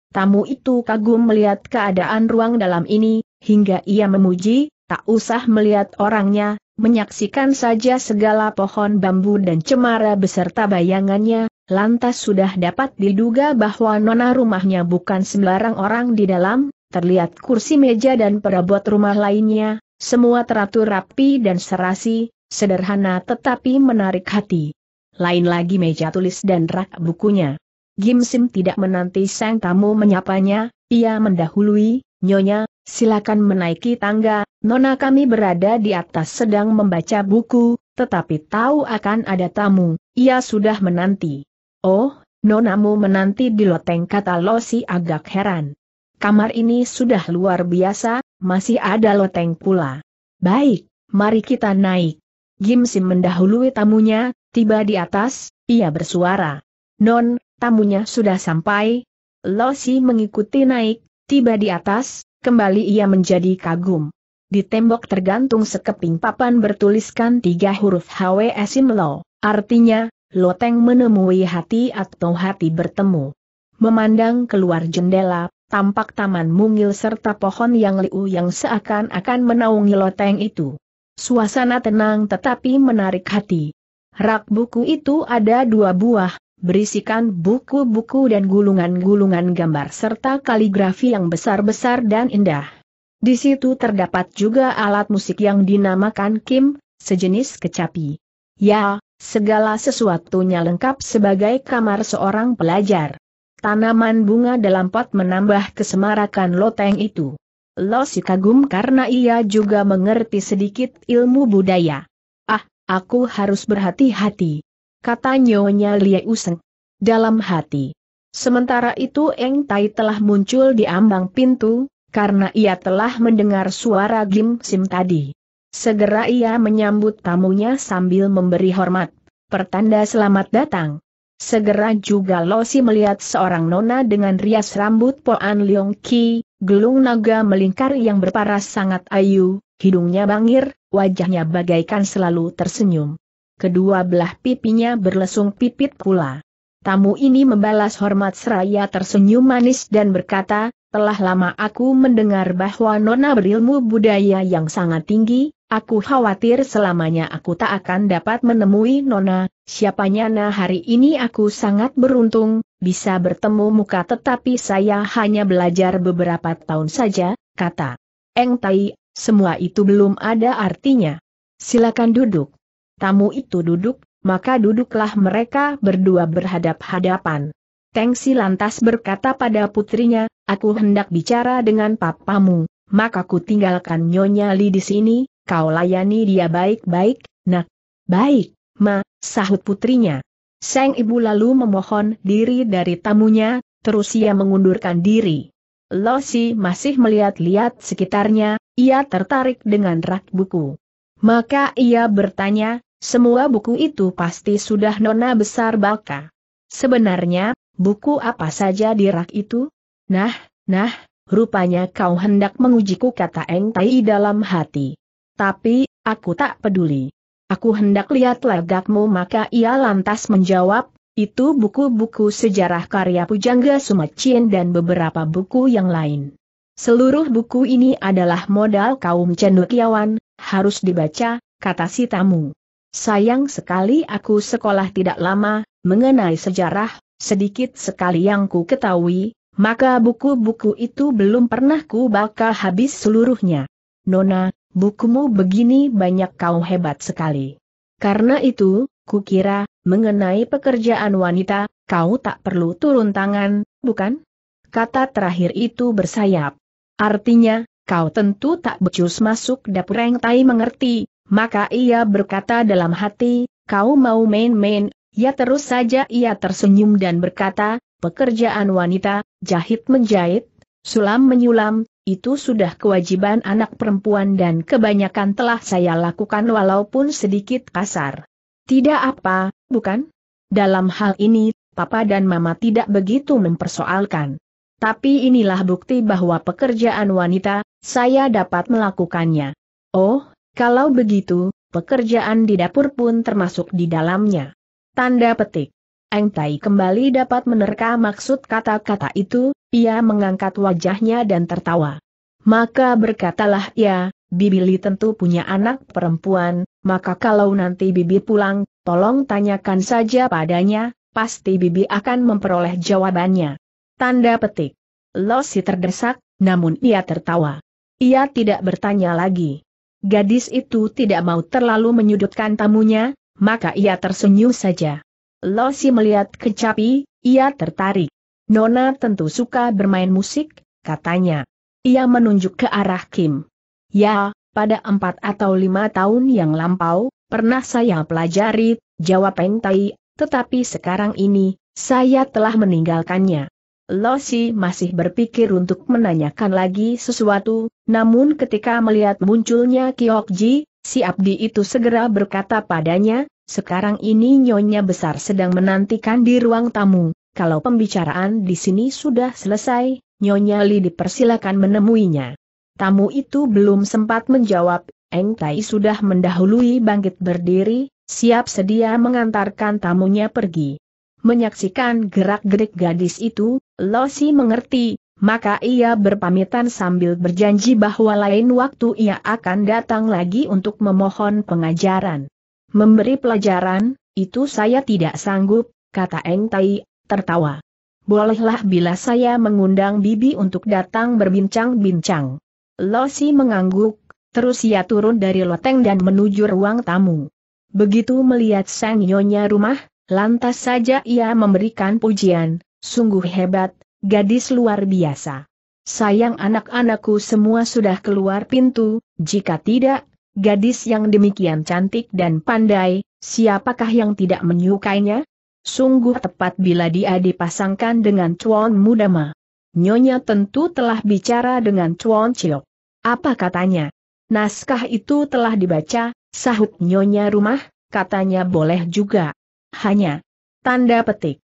Tamu itu kagum melihat keadaan ruang dalam ini, hingga ia memuji, tak usah melihat orangnya, menyaksikan saja segala pohon bambu dan cemara beserta bayangannya, lantas sudah dapat diduga bahwa nona rumahnya bukan sembarang orang di dalam, terlihat kursi meja dan perabot rumah lainnya, semua teratur rapi dan serasi, sederhana tetapi menarik hati. Lain lagi meja tulis dan rak bukunya. Gim Sim tidak menanti sang tamu menyapanya, ia mendahului, Nyonya, silakan menaiki tangga, Nona kami berada di atas sedang membaca buku, tetapi tahu akan ada tamu, ia sudah menanti. Oh, nonamu menanti di loteng kata Losi agak heran. Kamar ini sudah luar biasa, masih ada loteng pula. Baik, mari kita naik. Jim Sim mendahului tamunya, tiba di atas, ia bersuara. Non, tamunya sudah sampai. Losi mengikuti naik, tiba di atas, kembali ia menjadi kagum. Di tembok tergantung sekeping papan bertuliskan tiga huruf HWS Lo, artinya, loteng menemui hati atau hati bertemu. Memandang keluar jendela, tampak taman mungil serta pohon yang liu yang seakan-akan menaungi loteng itu. Suasana tenang tetapi menarik hati. Rak buku itu ada dua buah, berisikan buku-buku dan gulungan-gulungan gambar serta kaligrafi yang besar-besar dan indah. Di situ terdapat juga alat musik yang dinamakan Kim, sejenis kecapi. Ya, Segala sesuatunya lengkap sebagai kamar seorang pelajar. Tanaman bunga dalam pot menambah kesemarakan loteng itu. Losi kagum karena ia juga mengerti sedikit ilmu budaya. Ah, aku harus berhati-hati. Kata nyonya Liu Useng. Dalam hati. Sementara itu Eng Tai telah muncul di ambang pintu, karena ia telah mendengar suara Gim Sim tadi. Segera ia menyambut tamunya sambil memberi hormat. Pertanda selamat datang. Segera juga Losi melihat seorang nona dengan rias rambut Poan Leong Ki, gelung naga melingkar yang berparas sangat ayu, hidungnya bangir, wajahnya bagaikan selalu tersenyum. Kedua belah pipinya berlesung pipit pula. Tamu ini membalas hormat seraya tersenyum manis dan berkata, telah lama aku mendengar bahwa Nona berilmu budaya yang sangat tinggi, aku khawatir selamanya aku tak akan dapat menemui Nona, siapanya nah hari ini aku sangat beruntung, bisa bertemu muka tetapi saya hanya belajar beberapa tahun saja, kata Eng Tai, semua itu belum ada artinya. Silakan duduk. Tamu itu duduk, maka duduklah mereka berdua berhadap-hadapan. Tengsi lantas berkata pada putrinya, aku hendak bicara dengan papamu, maka ku tinggalkan Nyonya Li di sini, kau layani dia baik-baik, nak. Baik, ma, sahut putrinya. Sang ibu lalu memohon diri dari tamunya, terus ia mengundurkan diri. Losi masih melihat-lihat sekitarnya, ia tertarik dengan rak buku. Maka ia bertanya, semua buku itu pasti sudah nona besar baka. Sebenarnya, buku apa saja di rak itu? Nah, nah, rupanya kau hendak mengujiku kata Eng Tai dalam hati. Tapi, aku tak peduli. Aku hendak lihat lagakmu maka ia lantas menjawab, itu buku-buku sejarah karya Pujangga Sumacien dan beberapa buku yang lain. Seluruh buku ini adalah modal kaum cendekiawan, harus dibaca, kata si tamu. Sayang sekali aku sekolah tidak lama, mengenai sejarah, sedikit sekali yang ku ketahui, maka buku-buku itu belum pernah ku bakal habis seluruhnya. Nona, bukumu begini banyak kau hebat sekali. Karena itu, ku kira mengenai pekerjaan wanita, kau tak perlu turun tangan, bukan? Kata terakhir itu bersayap. Artinya, kau tentu tak becus masuk dapur yang tai mengerti, maka ia berkata dalam hati, kau mau main-main, ia terus saja ia tersenyum dan berkata, pekerjaan wanita, jahit menjahit, sulam menyulam, itu sudah kewajiban anak perempuan dan kebanyakan telah saya lakukan walaupun sedikit kasar. Tidak apa, bukan? Dalam hal ini, papa dan mama tidak begitu mempersoalkan. Tapi inilah bukti bahwa pekerjaan wanita, saya dapat melakukannya. Oh, kalau begitu, pekerjaan di dapur pun termasuk di dalamnya. Tanda petik. Eng Tai kembali dapat menerka maksud kata-kata itu, ia mengangkat wajahnya dan tertawa. Maka berkatalah ia, Bibili tentu punya anak perempuan, maka kalau nanti Bibi pulang, tolong tanyakan saja padanya, pasti Bibi akan memperoleh jawabannya. Tanda petik. Losi terdesak, namun ia tertawa. Ia tidak bertanya lagi. Gadis itu tidak mau terlalu menyudutkan tamunya, maka ia tersenyum saja. Losi melihat kecapi, ia tertarik. Nona tentu suka bermain musik, katanya. Ia menunjuk ke arah Kim. Ya, pada empat atau lima tahun yang lampau, pernah saya pelajari, jawab Pentai. tetapi sekarang ini, saya telah meninggalkannya. Losi masih berpikir untuk menanyakan lagi sesuatu, namun ketika melihat munculnya Kiokji. Si abdi itu segera berkata padanya, sekarang ini nyonya besar sedang menantikan di ruang tamu, kalau pembicaraan di sini sudah selesai, nyonya Li dipersilakan menemuinya. Tamu itu belum sempat menjawab, Eng Tai sudah mendahului bangkit berdiri, siap sedia mengantarkan tamunya pergi. Menyaksikan gerak-gerik gadis itu, Losi mengerti, maka ia berpamitan sambil berjanji bahwa lain waktu ia akan datang lagi untuk memohon pengajaran. Memberi pelajaran, itu saya tidak sanggup, kata Eng Tai, tertawa. Bolehlah bila saya mengundang Bibi untuk datang berbincang-bincang. Losi mengangguk, terus ia turun dari loteng dan menuju ruang tamu. Begitu melihat sang nyonya rumah, lantas saja ia memberikan pujian, sungguh hebat, Gadis luar biasa. Sayang anak-anakku semua sudah keluar pintu, jika tidak, gadis yang demikian cantik dan pandai, siapakah yang tidak menyukainya? Sungguh tepat bila dia dipasangkan dengan Chuan Mudama. Nyonya tentu telah bicara dengan Chuan Chiok. Apa katanya? Naskah itu telah dibaca, sahut Nyonya rumah, katanya boleh juga. Hanya. Tanda petik.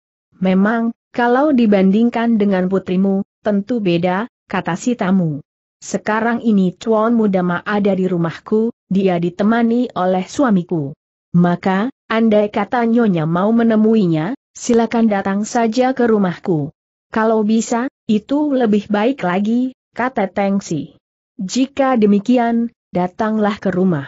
Memang, kalau dibandingkan dengan putrimu, tentu beda, kata si tamu. Sekarang ini Tuan Mudama ada di rumahku, dia ditemani oleh suamiku. Maka, andai kata Nyonya mau menemuinya, silakan datang saja ke rumahku. Kalau bisa, itu lebih baik lagi, kata Tengsi. Jika demikian, datanglah ke rumah.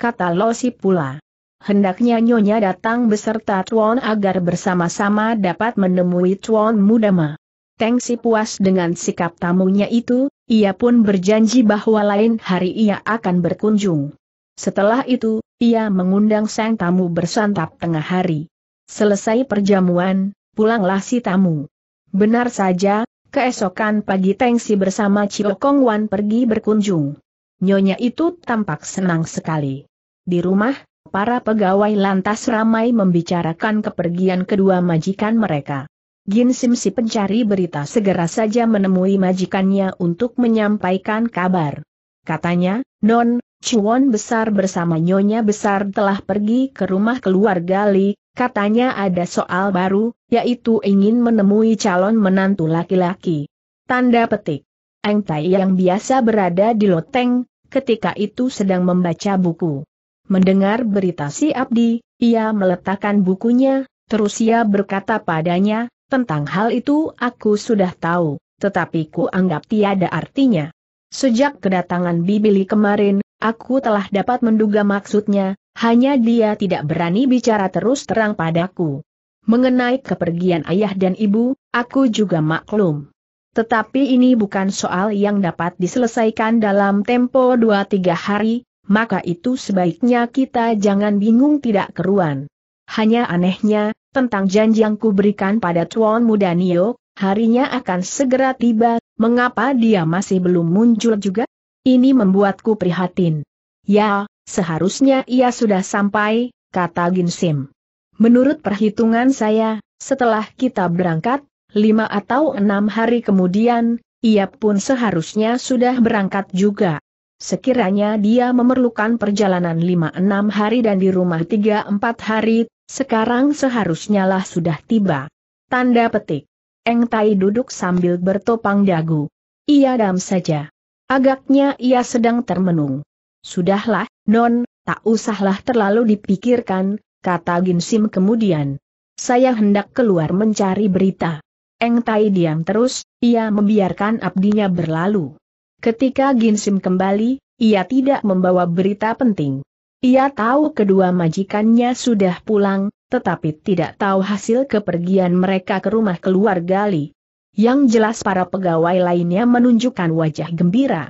Kata Losi pula hendaknya Nyonya datang beserta Tuan agar bersama-sama dapat menemui Tuan Mudama. Teng Si puas dengan sikap tamunya itu, ia pun berjanji bahwa lain hari ia akan berkunjung. Setelah itu, ia mengundang sang tamu bersantap tengah hari. Selesai perjamuan, pulanglah si tamu. Benar saja, keesokan pagi Teng bersama Cio Kong Wan pergi berkunjung. Nyonya itu tampak senang sekali. Di rumah, Para pegawai lantas ramai membicarakan kepergian kedua majikan mereka. Gin Sim si pencari berita segera saja menemui majikannya untuk menyampaikan kabar. Katanya, Non, Chuan besar bersama Nyonya besar telah pergi ke rumah keluarga Li, katanya ada soal baru, yaitu ingin menemui calon menantu laki-laki. Tanda petik. Eng Tai yang biasa berada di Loteng, ketika itu sedang membaca buku. Mendengar berita si Abdi, ia meletakkan bukunya, terus ia berkata padanya, tentang hal itu aku sudah tahu, tetapi ku anggap tiada artinya. Sejak kedatangan Bibili kemarin, aku telah dapat menduga maksudnya, hanya dia tidak berani bicara terus terang padaku. Mengenai kepergian ayah dan ibu, aku juga maklum. Tetapi ini bukan soal yang dapat diselesaikan dalam tempo 2-3 hari, maka itu sebaiknya kita jangan bingung tidak keruan. Hanya anehnya, tentang janji yang kuberikan pada Tuan Muda Nio, harinya akan segera tiba, mengapa dia masih belum muncul juga? Ini membuatku prihatin. Ya, seharusnya ia sudah sampai, kata Ginsim. Menurut perhitungan saya, setelah kita berangkat, lima atau enam hari kemudian, ia pun seharusnya sudah berangkat juga. Sekiranya dia memerlukan perjalanan 5-6 hari dan di rumah 3-4 hari, sekarang seharusnya lah sudah tiba. Tanda petik. Eng Tai duduk sambil bertopang dagu. Ia dam saja. Agaknya ia sedang termenung. Sudahlah, Non, tak usahlah terlalu dipikirkan, kata Ginsim kemudian. Saya hendak keluar mencari berita. Eng Tai diam terus, ia membiarkan abdinya berlalu. Ketika Ginsim kembali, ia tidak membawa berita penting. Ia tahu kedua majikannya sudah pulang, tetapi tidak tahu hasil kepergian mereka ke rumah keluarga Li. Yang jelas para pegawai lainnya menunjukkan wajah gembira.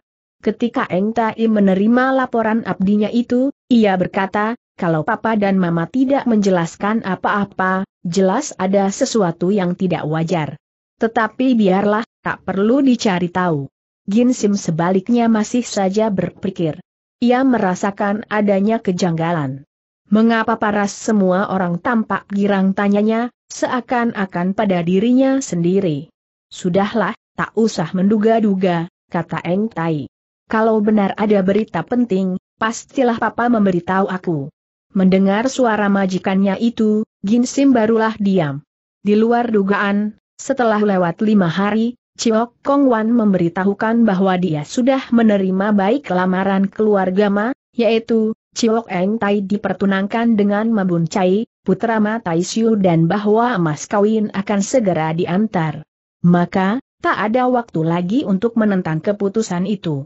Ketika Eng Tai menerima laporan abdinya itu, ia berkata, kalau papa dan mama tidak menjelaskan apa-apa, jelas ada sesuatu yang tidak wajar. Tetapi biarlah, tak perlu dicari tahu. Ginsim Sim sebaliknya masih saja berpikir. Ia merasakan adanya kejanggalan. Mengapa paras semua orang tampak girang tanyanya, seakan-akan pada dirinya sendiri. Sudahlah, tak usah menduga-duga, kata Eng Tai. Kalau benar ada berita penting, pastilah papa memberitahu aku. Mendengar suara majikannya itu, Ginsim Sim barulah diam. Di luar dugaan, setelah lewat lima hari, Chiok Kong Wan memberitahukan bahwa dia sudah menerima baik lamaran keluarga Ma, yaitu Chiok Eng Tai dipertunangkan dengan Mabun Chai, putra Ma Tai Siu dan bahwa emas kawin akan segera diantar. Maka, tak ada waktu lagi untuk menentang keputusan itu.